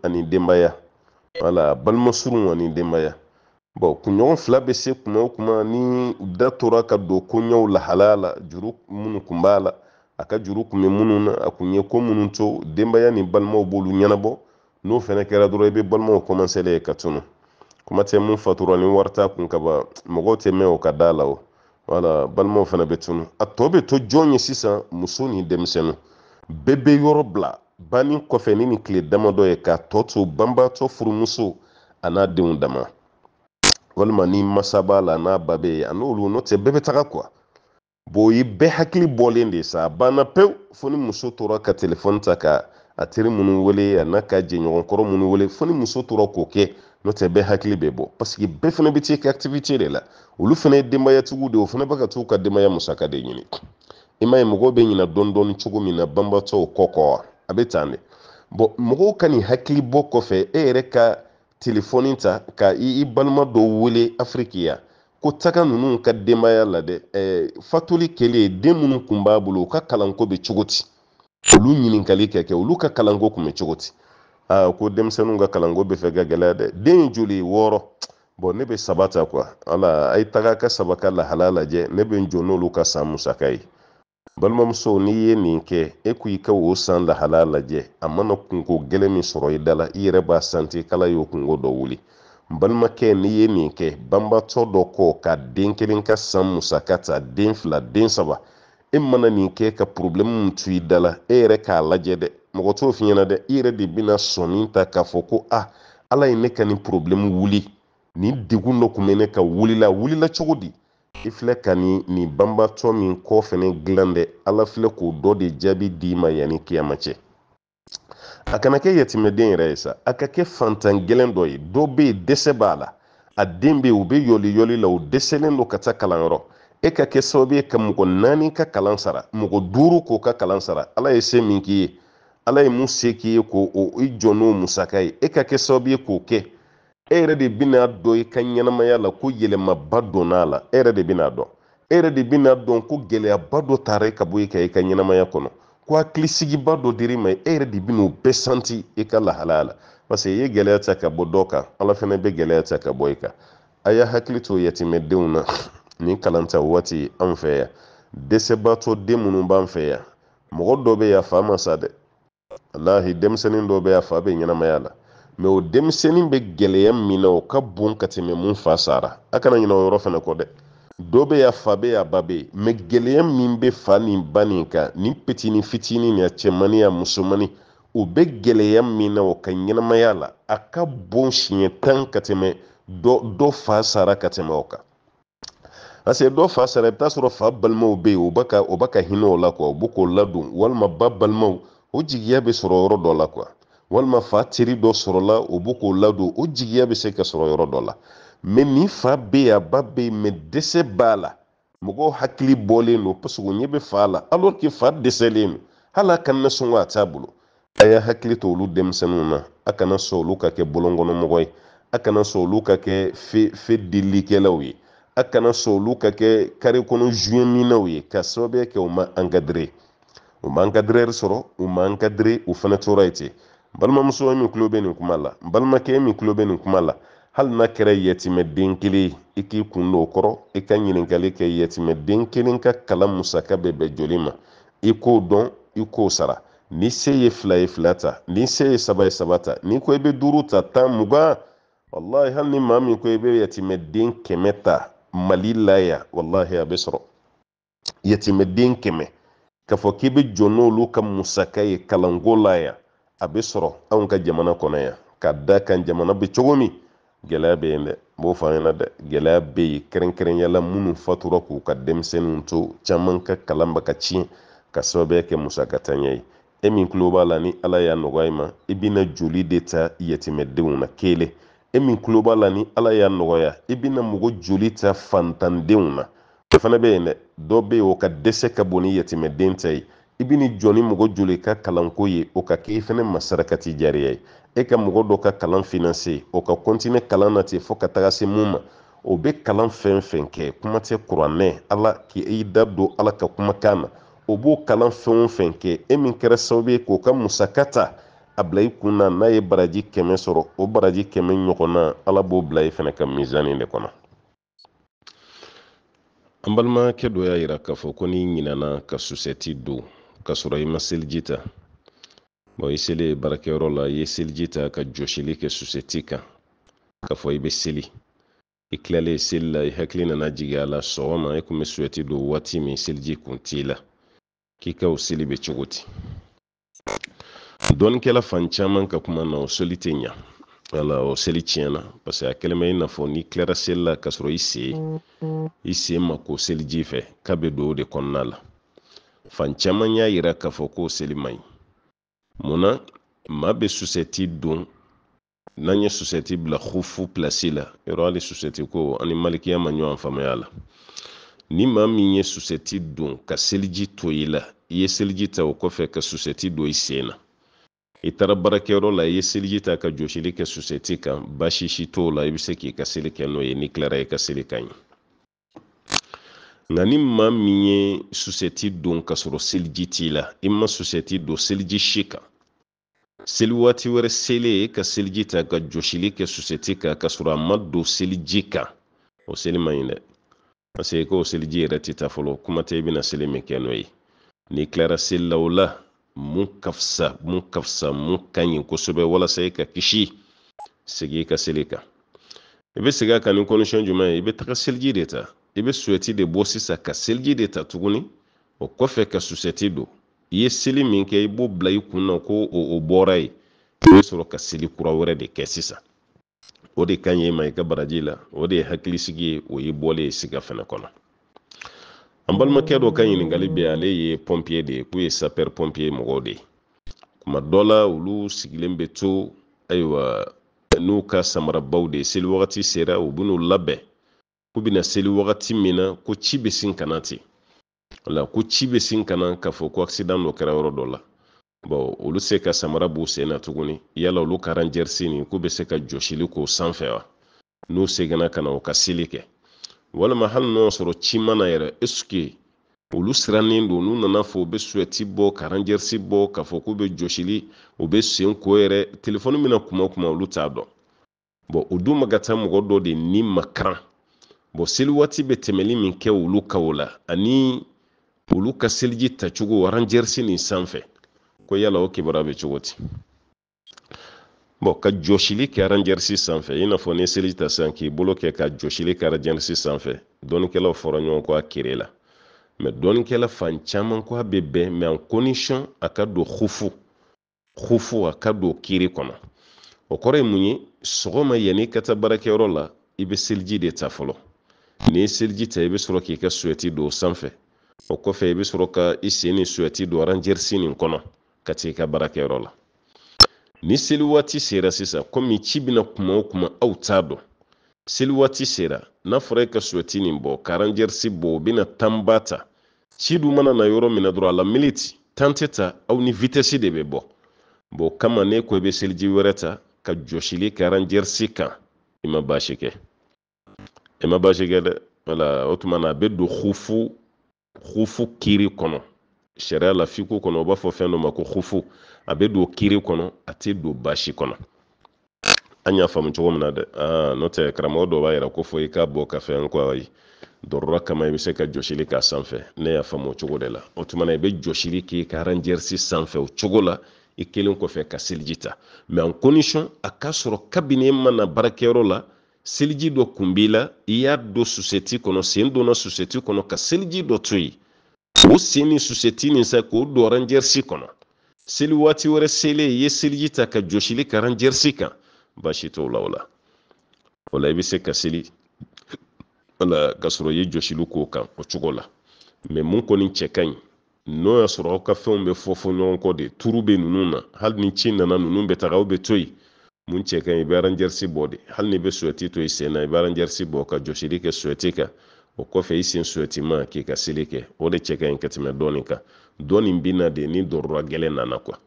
ani denbaya wala balima ani denbaya bɔn kunɲɔgɔn fila bɛ se kuma o kuma ni u da tora ka don koɲɛw lahala la juru minnu kun b'a la a ka juru kun bɛ minnu na a kun ye ko minnu to denbaya ni balimaw b'olu ɲɛnabɔ n'o fɛnɛ kɛra dɔrɔn i bɛ balimaw kɔmasɛlɛ ye ka tunu kuma tɛ mun fatura ni wari t'a kun kaba mɔgɔw tɛ mɛn o ka da la o wala balimaw fana bɛ tunu a tɔ bɛ to jɔn ye sisan muso ni denmisɛnninw bɛɛ bɛ yɔrɔ bila banni kɔfɛ ni nin tile damadɔ ye k'a tɔ to banbatɔ furumuso a n'a denw dama walima ni masa b'a la n'a ba bɛ yen a n'olu n'o tɛ bɛɛ bɛ taga kuwa bon o ye bɛɛ hakili bɔlen de ye sa a banna pewu fo ni muso tora ka telefɔni ta ka a teri minnu wele a n'a ka jɛɲɔgɔnkɔrɔ minnu wele fo ni muso tora k'o kɛ n'o tɛ bɛɛ hakili bɛ bɔ paseke bɛɛ fana bɛ t'i ka activité de la olu fana ye denbayatigiw de ye o fana bɛ ka t'u ka denbaya musaka de ɲini i m'a ye mɔgɔw bɛ ɲina dɔɔni cogo min na banbatɔw kɔ kɔ wa a bɛ tan de bon mɔgɔw ka nin hakili bɔ kɔfɛ e yɛrɛ ka telefɔni ta ka i balima dɔ wele afiriki yan ko taga ninnu ka denbaya la dɛ fatuli kɛlen den minnu kun b'a bolo u ka kalanko bɛ cogo di olu ɲininkali ka kɛ olu ka kalanko kun bɛ cogo di aa ko denmisɛnninw ka kalanko bɛ fɛ ka gɛlɛya dɛ den ye joli ye wɔɔrɔ bɔn ne bɛ saba ta kuwa ala a ye taga ka saba ka lahala lajɛ ne bɛ n jɔ n'olu ka san musaka ye balimamuso n'i ye nin kɛ e ko i ka o san lahala lajɛ a mana kunko gɛlɛn min sɔrɔ i da la i yɛrɛ b'a sante kala y'o kungo dɔ wuli balimakɛ n'i ye nin kɛ banbatɔ dɔ kɔ ka den kelen ka san musaka ta den fila den saba e mana nin kɛ ka porobilɛmu min tu i da la e yɛrɛ k'a lajɛ dɛ mɔgɔ t'o f'i dɛ i yɛrɛ de bena sɔnin ta k'a fɔ ko a ah, ala ye ne ka nin porobilɛmu wuli nin degun dɔ kun bɛ ne ka wulila wulila cogo di I filɛ ka ni nin banbatɔ min kɔ fɛnɛ dilan dɛ ala filɛ k'o dɔ de jaabi dii ma yani kiyama cɛ a kana kɛ yɛtɛmɛden yɛrɛ ye sa a ka kɛ fantan gɛlɛn dɔ ye dɔ bɛ yen dɛsɛ b'a la a den be yen u be yɔliyɔli la o dɛsɛlen don ka ta kalanyɔrɔ e ka kɛ sababu ye ka mɔgɔ naani ka kalan sara mɔgɔ duuru k'o ka kalan sara ala ye se min k'i ye ala ye mun se k'i ye k'o i jɔ n'o musaka ye e ka kɛ sababu ye k'o kɛ e yɛrɛ de bɛna dɔn i ka ɲɛnamaya la ko yɛlɛmaba donna a la e yɛrɛ de bɛna dɔn e yɛrɛ de bɛna dɔn ko gɛlɛyaba dɔ taara e ka bɔ i e kan i ka ɲɛnamaya kɔnɔ ko hakilisigiba dɔ dir'i ma e yɛrɛ de bɛn'o bɛɛ santi i ka lahalaya la parce i ye gɛlɛya ta ka bɔ dɔ kan ala fana bɛ gɛlɛya ta ka bɔ i kan a y'a hakili to yatimɛdenw na nin kalanta waati anw fɛ yan dɛsɛbaatɔ den minnu b'an fɛ yan mɔgɔ dɔ bɛ yan fa ma sa dɛ walahi denmisɛnnin dɔ bɛ yan fa bɛ ɲɛnamaya la o denmisɛnnin bɛ gɛlɛya min na o ka bon ka tɛmɛ mun fa sara a kana ɲina o yɔrɔ fana kɔ dɛ dɔ bɛ y'a fa bɛ y'a ba bɛ mɛ gɛlɛya min bɛ fa nin ba nin kan nin petini fitinin ni a cɛmani a musomani o bɛ gɛlɛya min na o ka ɲɛnamaya la a ka bon siɲɛ tan ka tɛmɛ dɔ dɔ fa sara ka tɛmɛ o kan parce que dɔ fa sara i bɛ t'a sɔrɔ fa balimaw bɛ yen o b'a ka o b'a ka hinɛ o la kuwa o bɛ k'o ladon walima ba balimaw o jigiya bɛ sɔrɔ yɔrɔ dɔ la kuwa walima fa teri dɔ sɔrɔla o b'o k'o ladon o jigiya bɛ se ka sɔrɔ yɔrɔ dɔ la mɛ nin fa bɛ yen a ba bɛ yen mɛ dɛsɛ b'a la mɔgɔw hakili bɔlen don paseke o ɲɛ bɛ fa la alors que fa dɛsɛlen don hali a kana na sɔn k'a t'a bolo a y'a hakili to olu denmisɛnninw na a kana sɔn olu ka kɛ bɔlɔnkɔnɔmɔgɔ ye a kana sɔn olu ka kɛ fe fe delilikɛlaw ye a kana sɔn olu ka kɛ kare kɔnɔ zuyɛnminaw ye ka sababuya kɛ u ma encadrer u ma encadreur sɔrɔ u ma encadrer u fana tora yen ten n balimamuso min tulo bɛ nin kuma la n balimakɛ min tulo bɛ nin kuma la hali n'a kɛra yɛtimɛden kelen i k'i kun don o kɔrɔ i ka ɲininkali kɛ yɛtimɛden kelen ka kalan musaka bɛ bɛn joli ma i k'o dɔn i k'o sara ni se ye fila ye fila ta ni se ye saba ye saba ta n'i ko i bɛ duuru ta tan mugan walahi hali ni maa min ko i bɛ yɛtimɛden kɛmɛ ta mali la yan walahi a bɛ sɔrɔ yɛtimɛden kɛmɛ k'a fɔ k'i bɛ jɔ n'olu ka musaka ye kalanko la yan a bɛ sɔrɔ anw ka jamana kɔnɔ yan ka da kan jamana bɛ cogo min gɛlɛya bɛ yen dɛ n b'o fɔ an ɲɛna dɛ gɛlɛya bɛ yen kɛrɛnkɛrɛnyala minnu fatura k'u ka denmisɛnninw to caman ka kalan ba ka tiɲɛ ka sababuya kɛ musakatanya ye e min tulo b'a la ni ala y'a nɔgɔya i ma i bɛna joli de ta yɛtɛmɛdenw na kelen e min tulo b'a la ni ala y'a nɔgɔya i bɛna mɔgɔ joli ta fantandenw na o fana bɛ yen dɛ dɔ bɛ yen o ka dɛsɛ ka bon ni yɛtɛmɛden ta ye i bi jɔni mɔgɔ joli ka kalanko ye o ka kɛ i fɛnɛ masarakati sarakati jariya ye e ka mɔgɔ dɔ ka kalan finanse o ka kɔntine kalan na fɔɔ ka taga se mun ma o be kalan fɛn fɛn kɛ kuma tɛ kuranɛ ala k'i da do ala ka kumakan na o b'o kalan fɛn o fɛn kɛ e min kɛra sababu ye k'o ka musaka ta a bila i kun na n'a ye baraji kɛmɛ sɔrɔ o baraji kɛmɛ ɲɔgɔnna ala b'o bila i fɛnɛ ka mizani de kɔnɔ an balimakɛ dɔ y'a yira k'a fɔ ko n'i ɲinana ka susɛti don kasura sɔrɔ i ma seliji ta bɔn i selen baarakɛyɔrɔ la i ye seliji ta ka jɔsili kɛ susɛti kan k'a fɔ i bɛ seli i tilalen seli la i hakili nana jigin a la sɔgɔma i tun bɛ suwɛti don waati min seliji kun t'i la k'i ka o seli bɛ cogo di dɔɔnikɛla fan caman ka kuma na o seli tɛ ɲa wala o seli tiɲɛna parce que a kɛlen i n'a fɔ n'i tilara seli la ka sɔrɔ i sen i sen ma ko seliji fɛ k'a bɛ don o de kɔnɔna la fan caman y'a yira k'a fɔ ko seli man ɲi munna ma bɛ susɛti don n'an ye susɛti bila hufu plasi la yɔrɔ hali susɛti ko ani malikiya ma ɲɔgɔn faamaya la ni ma min ye susɛti don ka seliji to i la i ye seliji ta o kɔfɛ ka susɛti don i sen na i taara baarakɛyɔrɔ la i ye seliji ta ka josili kɛ susɛti kan baasi si t'o la i bɛ se k'i ka seli kɛ n'o ye n'i tilara i ka seli ka ɲi nka ni maa min ye susɛti don ka sɔrɔ seliji t'i la i ma susɛti don seliji si kan seli waati wɛrɛ selen ka seliji ta ka jɔsili kɛ susɛti kan ka sɔrɔ a ma don seliji kan o seli man ɲi dɛ parce que k'o seliji yɛrɛ tɛ taa fɔlɔ kuma tɛ i bɛna seli min kɛ n'o ye n'i tilara seli la o la mun ka fisa mun ka fisa mun ka ɲi kosɛbɛ walasa i ka kisi segin i ka seli kan i bɛ segin a kan ni kɔndisiyɔn jumɛn ye i bɛ taga seliji de ta i bɛ suyɛti de bɔ sisan ka seliji de ta tuguni o kɔfɛ ka susɛti don i ye seli min kɛ i b'o bila i kun na ko o bɔra yen i bɛ sɔrɔ ka seli kura wɛrɛ de kɛ sisan o de ka ɲi e ma i ka baraji la o de ye hakilisigi ye o ye bɔlen ye siga fɛnɛ kɔnɔ an balimakɛ dɔ ka ɲiningali bɛ ale ye pɔnpiye de ye k'u ye sapɛri pɔnpiye mɔgɔw de ye kuma dɔ la olu sigilen bɛ to ayiwa n'u ka samarabaw de seli wagati sera u bɛ n'u labɛn k'u bena seli wagati min na ko ci be sin ka na wala ko ci bɛ sin ka k'a fɔ ko accident dɔ kɛra yɔrɔ dɔ la bon olu se ka samara b'u sen na tuguni yala olu karanjɛrisi nin k'u be se ka jɔsili k'o sanfɛ wa n'u seginna ka na u ka seli kɛ walima hali n'o sɔrɔ ci mana yɛrɛ eske olu sirannen don n'u nana fɔ u bɛ suwɛti bɔ karanjɛrisi bɔ k'a fɔ k'u bɛ jɔsili u bɛ sen ko yɛrɛ telefɔni bɛna kuma kuma olu t'a dɔn bon o dun ma mɔgɔ dɔ de ni ma bon seli waati bɛ tɛmɛli min kɛ olu ka o la ani olu ka seliji tacogo aranjɛrisi nin sanfɛ ko yala o kibaruya bɛ cogo di bɔn ka jɔsili kɛ aranjɛrisi sanfɛ i n'a fɔ ni seliji ta sisan k'i bolo kɛ ka jɔsili kɛ aranjɛrisi sanfɛ dɔnnikɛlaw fɔra ɲɔgɔn kɔ a kere la mɛ dɔnnikɛla fan caman ko a bɛ bɛn mɛ en condition a ka don hufu hufu a ka don kiri kɔnɔ o kɔrɔ ye mun ye sɔgɔma yanni i ka taa baarakɛyɔrɔ la i bɛ seliji de ta fɔlɔ n'i ye seliji ta i bɛ sɔrɔ k'i ka suwɛti do o sanfɛ o kɔfɛ i bɛ sɔrɔ ka i sen ni suwɛti do aranjɛrisi nin kɔnɔ ka t'i ka baarakɛyɔrɔ la ni seli waati sera sisan komi ci bɛna kuma o kuma aw t'a dɔn seli waati sera n'a fɔra e ka suwɛti nin bɔ ka aranjɛrisi bɔ o bɛna tanba ta ci dun mana na yɔrɔ min na dɔrɔn a la militi tan tɛ ta aw ni vitɛsi de bɛ bɔ bon kama ne ko i bɛ seliji wɛrɛ ta ka jɔsili kɛ aranjɛrisi kan i ma baasi kɛ i ma baasi kɛ dɛ wala o tuma na a bɛ don kiri kono sariya la fiku kono u b'a fɔ fɛn dɔ ma ko hufu a bɛ don kiri kono a tɛ don baasi kɔnɔ an y'a faamu cogo min na dɛ aa ah, n'o tɛ karamɔgɔ dɔw b'a yira ko fɔ i k'a bɔ ka fɛn ko ayi dɔrɔra kama i bɛ se ka jɔsili k'a sanfɛ ne y'a faamu o cogo de la o tuma i bɛ jɔsili k'i ka aranjɛrisi sanfɛ o cogo la i kelen kɔfɛ ka seliji ta mɛ en condition a k'a sɔrɔ kabini e mana baarakɛyɔrɔ la seliji dɔ kun b'i la i y'a don susɛti kɔnɔ sen donna susɛti kɔnɔ ka seliji dɔ to yen o sen ni susɛti nin sa k'o don ranjɛrisi kɔnɔ seli waati wɛrɛ sele i ye seliji ta ka jɔsili ka ranjɛrisi kan baasi t'o la o la o la i bɛ se ka seli wala k'a sɔrɔ i ye jɔsili k'o kan o cogo la mɛ mun kɔni cɛ ka ɲi n'o y'a sɔrɔ aw ka fɛnw bɛ fɔ fɔ ɲɔgɔn kɔ de turu bɛ ninnu na hali ni ci nana ninnu bɛ taga aw bɛ to yen mun cɛ ka ɲi i bɛ aranjɛrisi bɔ de hali n'i bɛ suwɛti to i sen na i bɛ aranjɛrisi bɔ ka jɔsili kɛ suwɛti kan o kɔfɛ i sen suwɛtima k'i ka seli kɛ o de cɛ ka ɲi ka tɛmɛ dɔɔnin kan dɔɔnin bi na de ni dɔrɔra gɛlɛn nana kuwa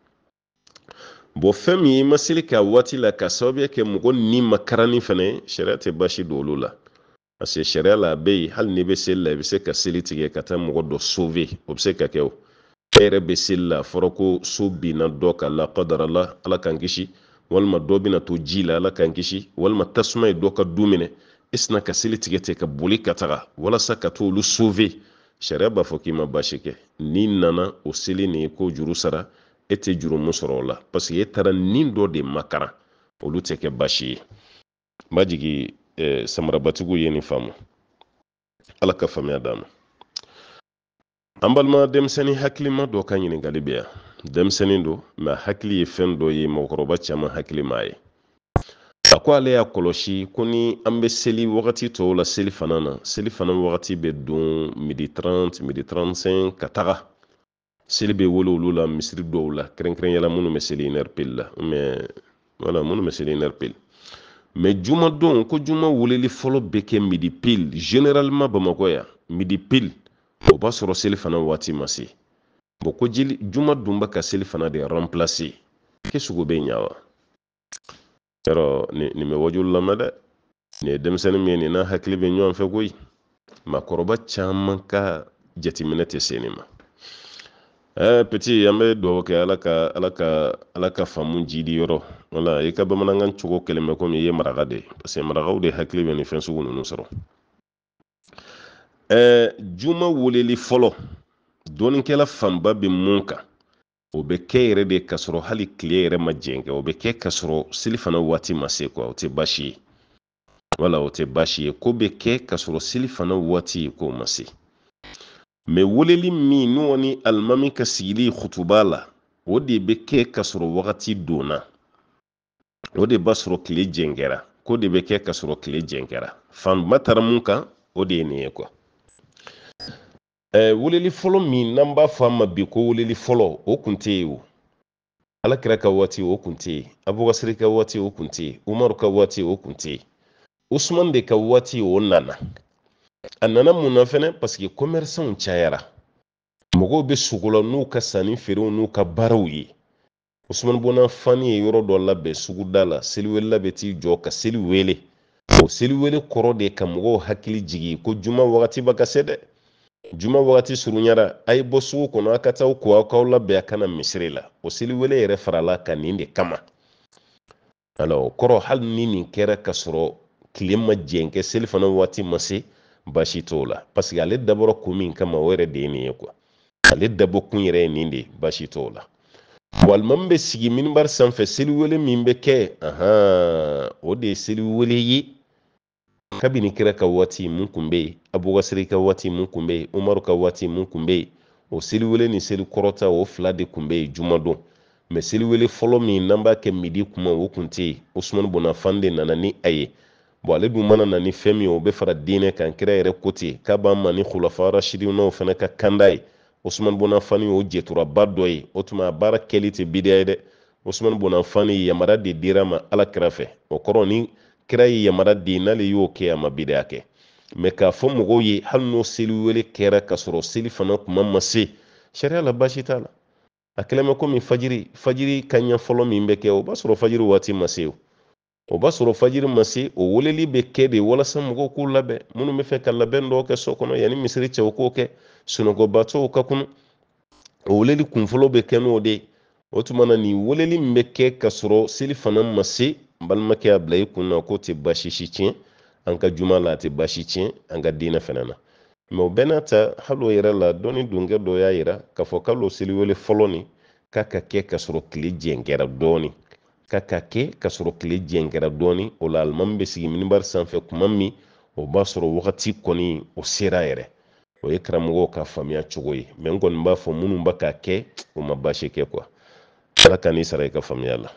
bɔn fɛn min i ma seli k'a waati la ka sababuya kɛ mɔgɔ ni makarani fɛnɛ sariya tɛ basi don olu la parce que sariya la a bɛ yen hali n'i bɛ seli la i bɛ se ka seli tigɛ ka taa mɔgɔ dɔ sauve o bɛ se ka kɛ o e yɛrɛ bɛ seli la a fɔra ko so binna dɔ kan la kadarala ala k'an kisi walma dɔ bena to ji la ala k'an kisi walima tasuma ye dɔ ka du minɛ i sina ka seli tigɛ tigɛ ka boli ka taga walasa ka t'olu sauver sariya b'a fɔ k'i ma baasi kɛ n'i nana o seli nin ko juru sara e tɛ juru sɔrɔ o la paseke e tara nin dɔ de makaran olu tɛ kɛ baasi ye b'a jigi eh, samarabatigiw ye nin faamu ala ka faamuya d'a an balima denmisɛnnin hakilima dɔ ka ɲininkali bɛ yan denmisɛnnin don mɛ hakili ye fɛn dɔ ye mɔgɔkɔrɔba caaman hakili m'a ye a ko ale y'a kɔlɔsi ko ni an be seli wagati tɔw la seli fana na seli fana wagati be don midi 30 midi 35 ka taga seli be wele olu la misiri dɔw la kɛrɛnkɛrɛnyala minnu bɛ seli inrp la mɛ wala minnu bɛ seli inrp mɛ juma don ko juma weleli fɔlɔ be kɛ midi pil généralement bamakɔ ya midi pil o b'a sɔrɔ seli fana waati ma se bo ko jili juma dunba ka seli fana de remplace ke sugo be ɲawa yɔrɔ ni mɛ wajulu lama dɛ ni ye denmisɛni min ye ni na hakili bɛ ɲɔgɔn fɛ koyi makɔrɔba caman ka jatiminɛ tɛ seni ma ɛɛ peti an bɛ dubabu kɛ ala ka ala ka ala ka faamu jidi yɔrɔ wala i ka bamanankan cogo kelen bɛ komi i ye maraka de ye parce que marakaw de hakili bɛ ni fɛn sugu ninnu sɔrɔ ɛɛ juma weleli fɔlɔ dɔɔnikɛla fanba bɛ mun kan o bɛ kɛ yɛrɛ de ka sɔrɔ hali tile yɛrɛ ma jɛn o bɛ kɛ ka sɔrɔ selifana waati ma se kuwa o tɛ baasi ye wala o tɛ baasi ye ko bɛ kɛ ka sɔrɔ selifana waati k'o ma se mɛ weleli min n'o ni alimami ka sigili kutuba la o de bɛ kɛ ka sɔrɔ wagati donna o de b'a sɔrɔ tile jɛn ko de bɛ kɛ ka sɔrɔ tile jɛn fanba taara mun kan o de ye nin ye kuwa ɛɛ eh, weleli fɔlɔ min n'an b'a fɔ an ma bi ko weleli fɔlɔ o kun tɛ yen o alakira ka waati o kun tɛ yen abubakar ka waati o kun tɛ yen umaru ka waati o kun tɛ yen usman de ka waati o nana a nana mun na fɛnɛ paseke commerçants cayara mɔgɔw bɛ sogo la n'u ka sanni feerew n'u ka baaraw ye usman bonna fani ye yɔrɔ dɔ labɛn suguda la seliwelela bɛ t'i jɔ ka seli wele o seliwele kɔrɔ de ka mɔgɔw hakili jigi ko juma wagati ba ka se dɛ juma wagati surunyara a ye bɔ sugu kɔnɔ a ka taa ko aw k'aw labɛn a kana misiri la o seliwele yɛrɛ farala ka nin de kama ala o kɔrɔ hali ni nin kɛra ka sɔrɔ tile ma jɛn kɛ seli fana waati ma se baasi t'o la paseke ale dabɔra ko min kama o yɛrɛ de ye nin ye kuwa ale dabɔ kun yɛrɛ ye nin de baasi t'o la walima min bɛ sigi minibari sanfɛ seliwele min bɛ kɛ ahan o de ye seliwele ye kabini kira ka waati mun kun bɛ yen ka waati mun kun bɛ umaru ka waati mun kun bɛ o seliwele ni seli kɔrɔta o fila de kun bɛ yen jumadon mɛ seliwele fɔlɔ min n'an b'a kɛ midi kuma o kun tɛ yen usman bonafan de nana ni a ye bon ale dun mana na ni fɛn min o be fara diinɛ kan kira yɛrɛ ko ten k'a b'an ma ni khulafa rashidinaw fana ka kanda ye usman bonafan o jeturaba dɔ ye o tuma a baara kɛli tɛ bidiya ye dɛ usman bonafan yamara de dira ma ala kira fɛ o kɔrɔ ni kira ye yamara di n'ale y'o kɛ a ma bid'a kɛ mɛ k'a fɔ mɔgɔw ye hali n'o seli wele kɛra ka sɔrɔ seli fana kuma ma se sariya la baasi t'a la a kɛlen bɛ komi fajiri fajiri ka ɲɛ fɔlɔ min bɛ kɛ o b'a sɔrɔ fajiri waati ma se o o b'a sɔrɔ fajiri ma se o weleli bɛ kɛ de walasa mɔgɔw k'u labɛn minnu bɛ fɛ ka labɛn dɔw kɛ so kɔnɔ yanni misiri cɛw k'o kɛ sunɔgɔbatɔw ka kunu o weleli kunfɔlɔ bɛ kɛ n'o de ye o tuma na nin weleli min bɛ kɛ ka sɔrɔ seli fana ma se n balimakɛ y'a bila i kun na k'o tɛ basisi tiɲɛ an ka juma la a tɛ basi tiɲɛ an ka diinɛ fana na mɛ o bɛɛ n'a ta hali o yɛrɛ la dɔnni donkɛ dɔ y'a yira k'a fɔ kalo seliwele fɔlɔ nin k'a ka kɛ ka sɔrɔ tile jɛnkɛra dɔɔni k'a ka kɛ ka sɔrɔ tile jɛnkɛra dɔɔni o la alimami bɛ sigi minibari sanfɛ kuma min o b'a sɔrɔ wagati kɔni o sera yɛrɛ o ye karamɔgɔw ka faamuya cogo ye mɛ n kɔni b'a fɔ minnu b'a k'a kɛ o ma basi kɛ kuwa ala ka n'i sara i ka faamuya la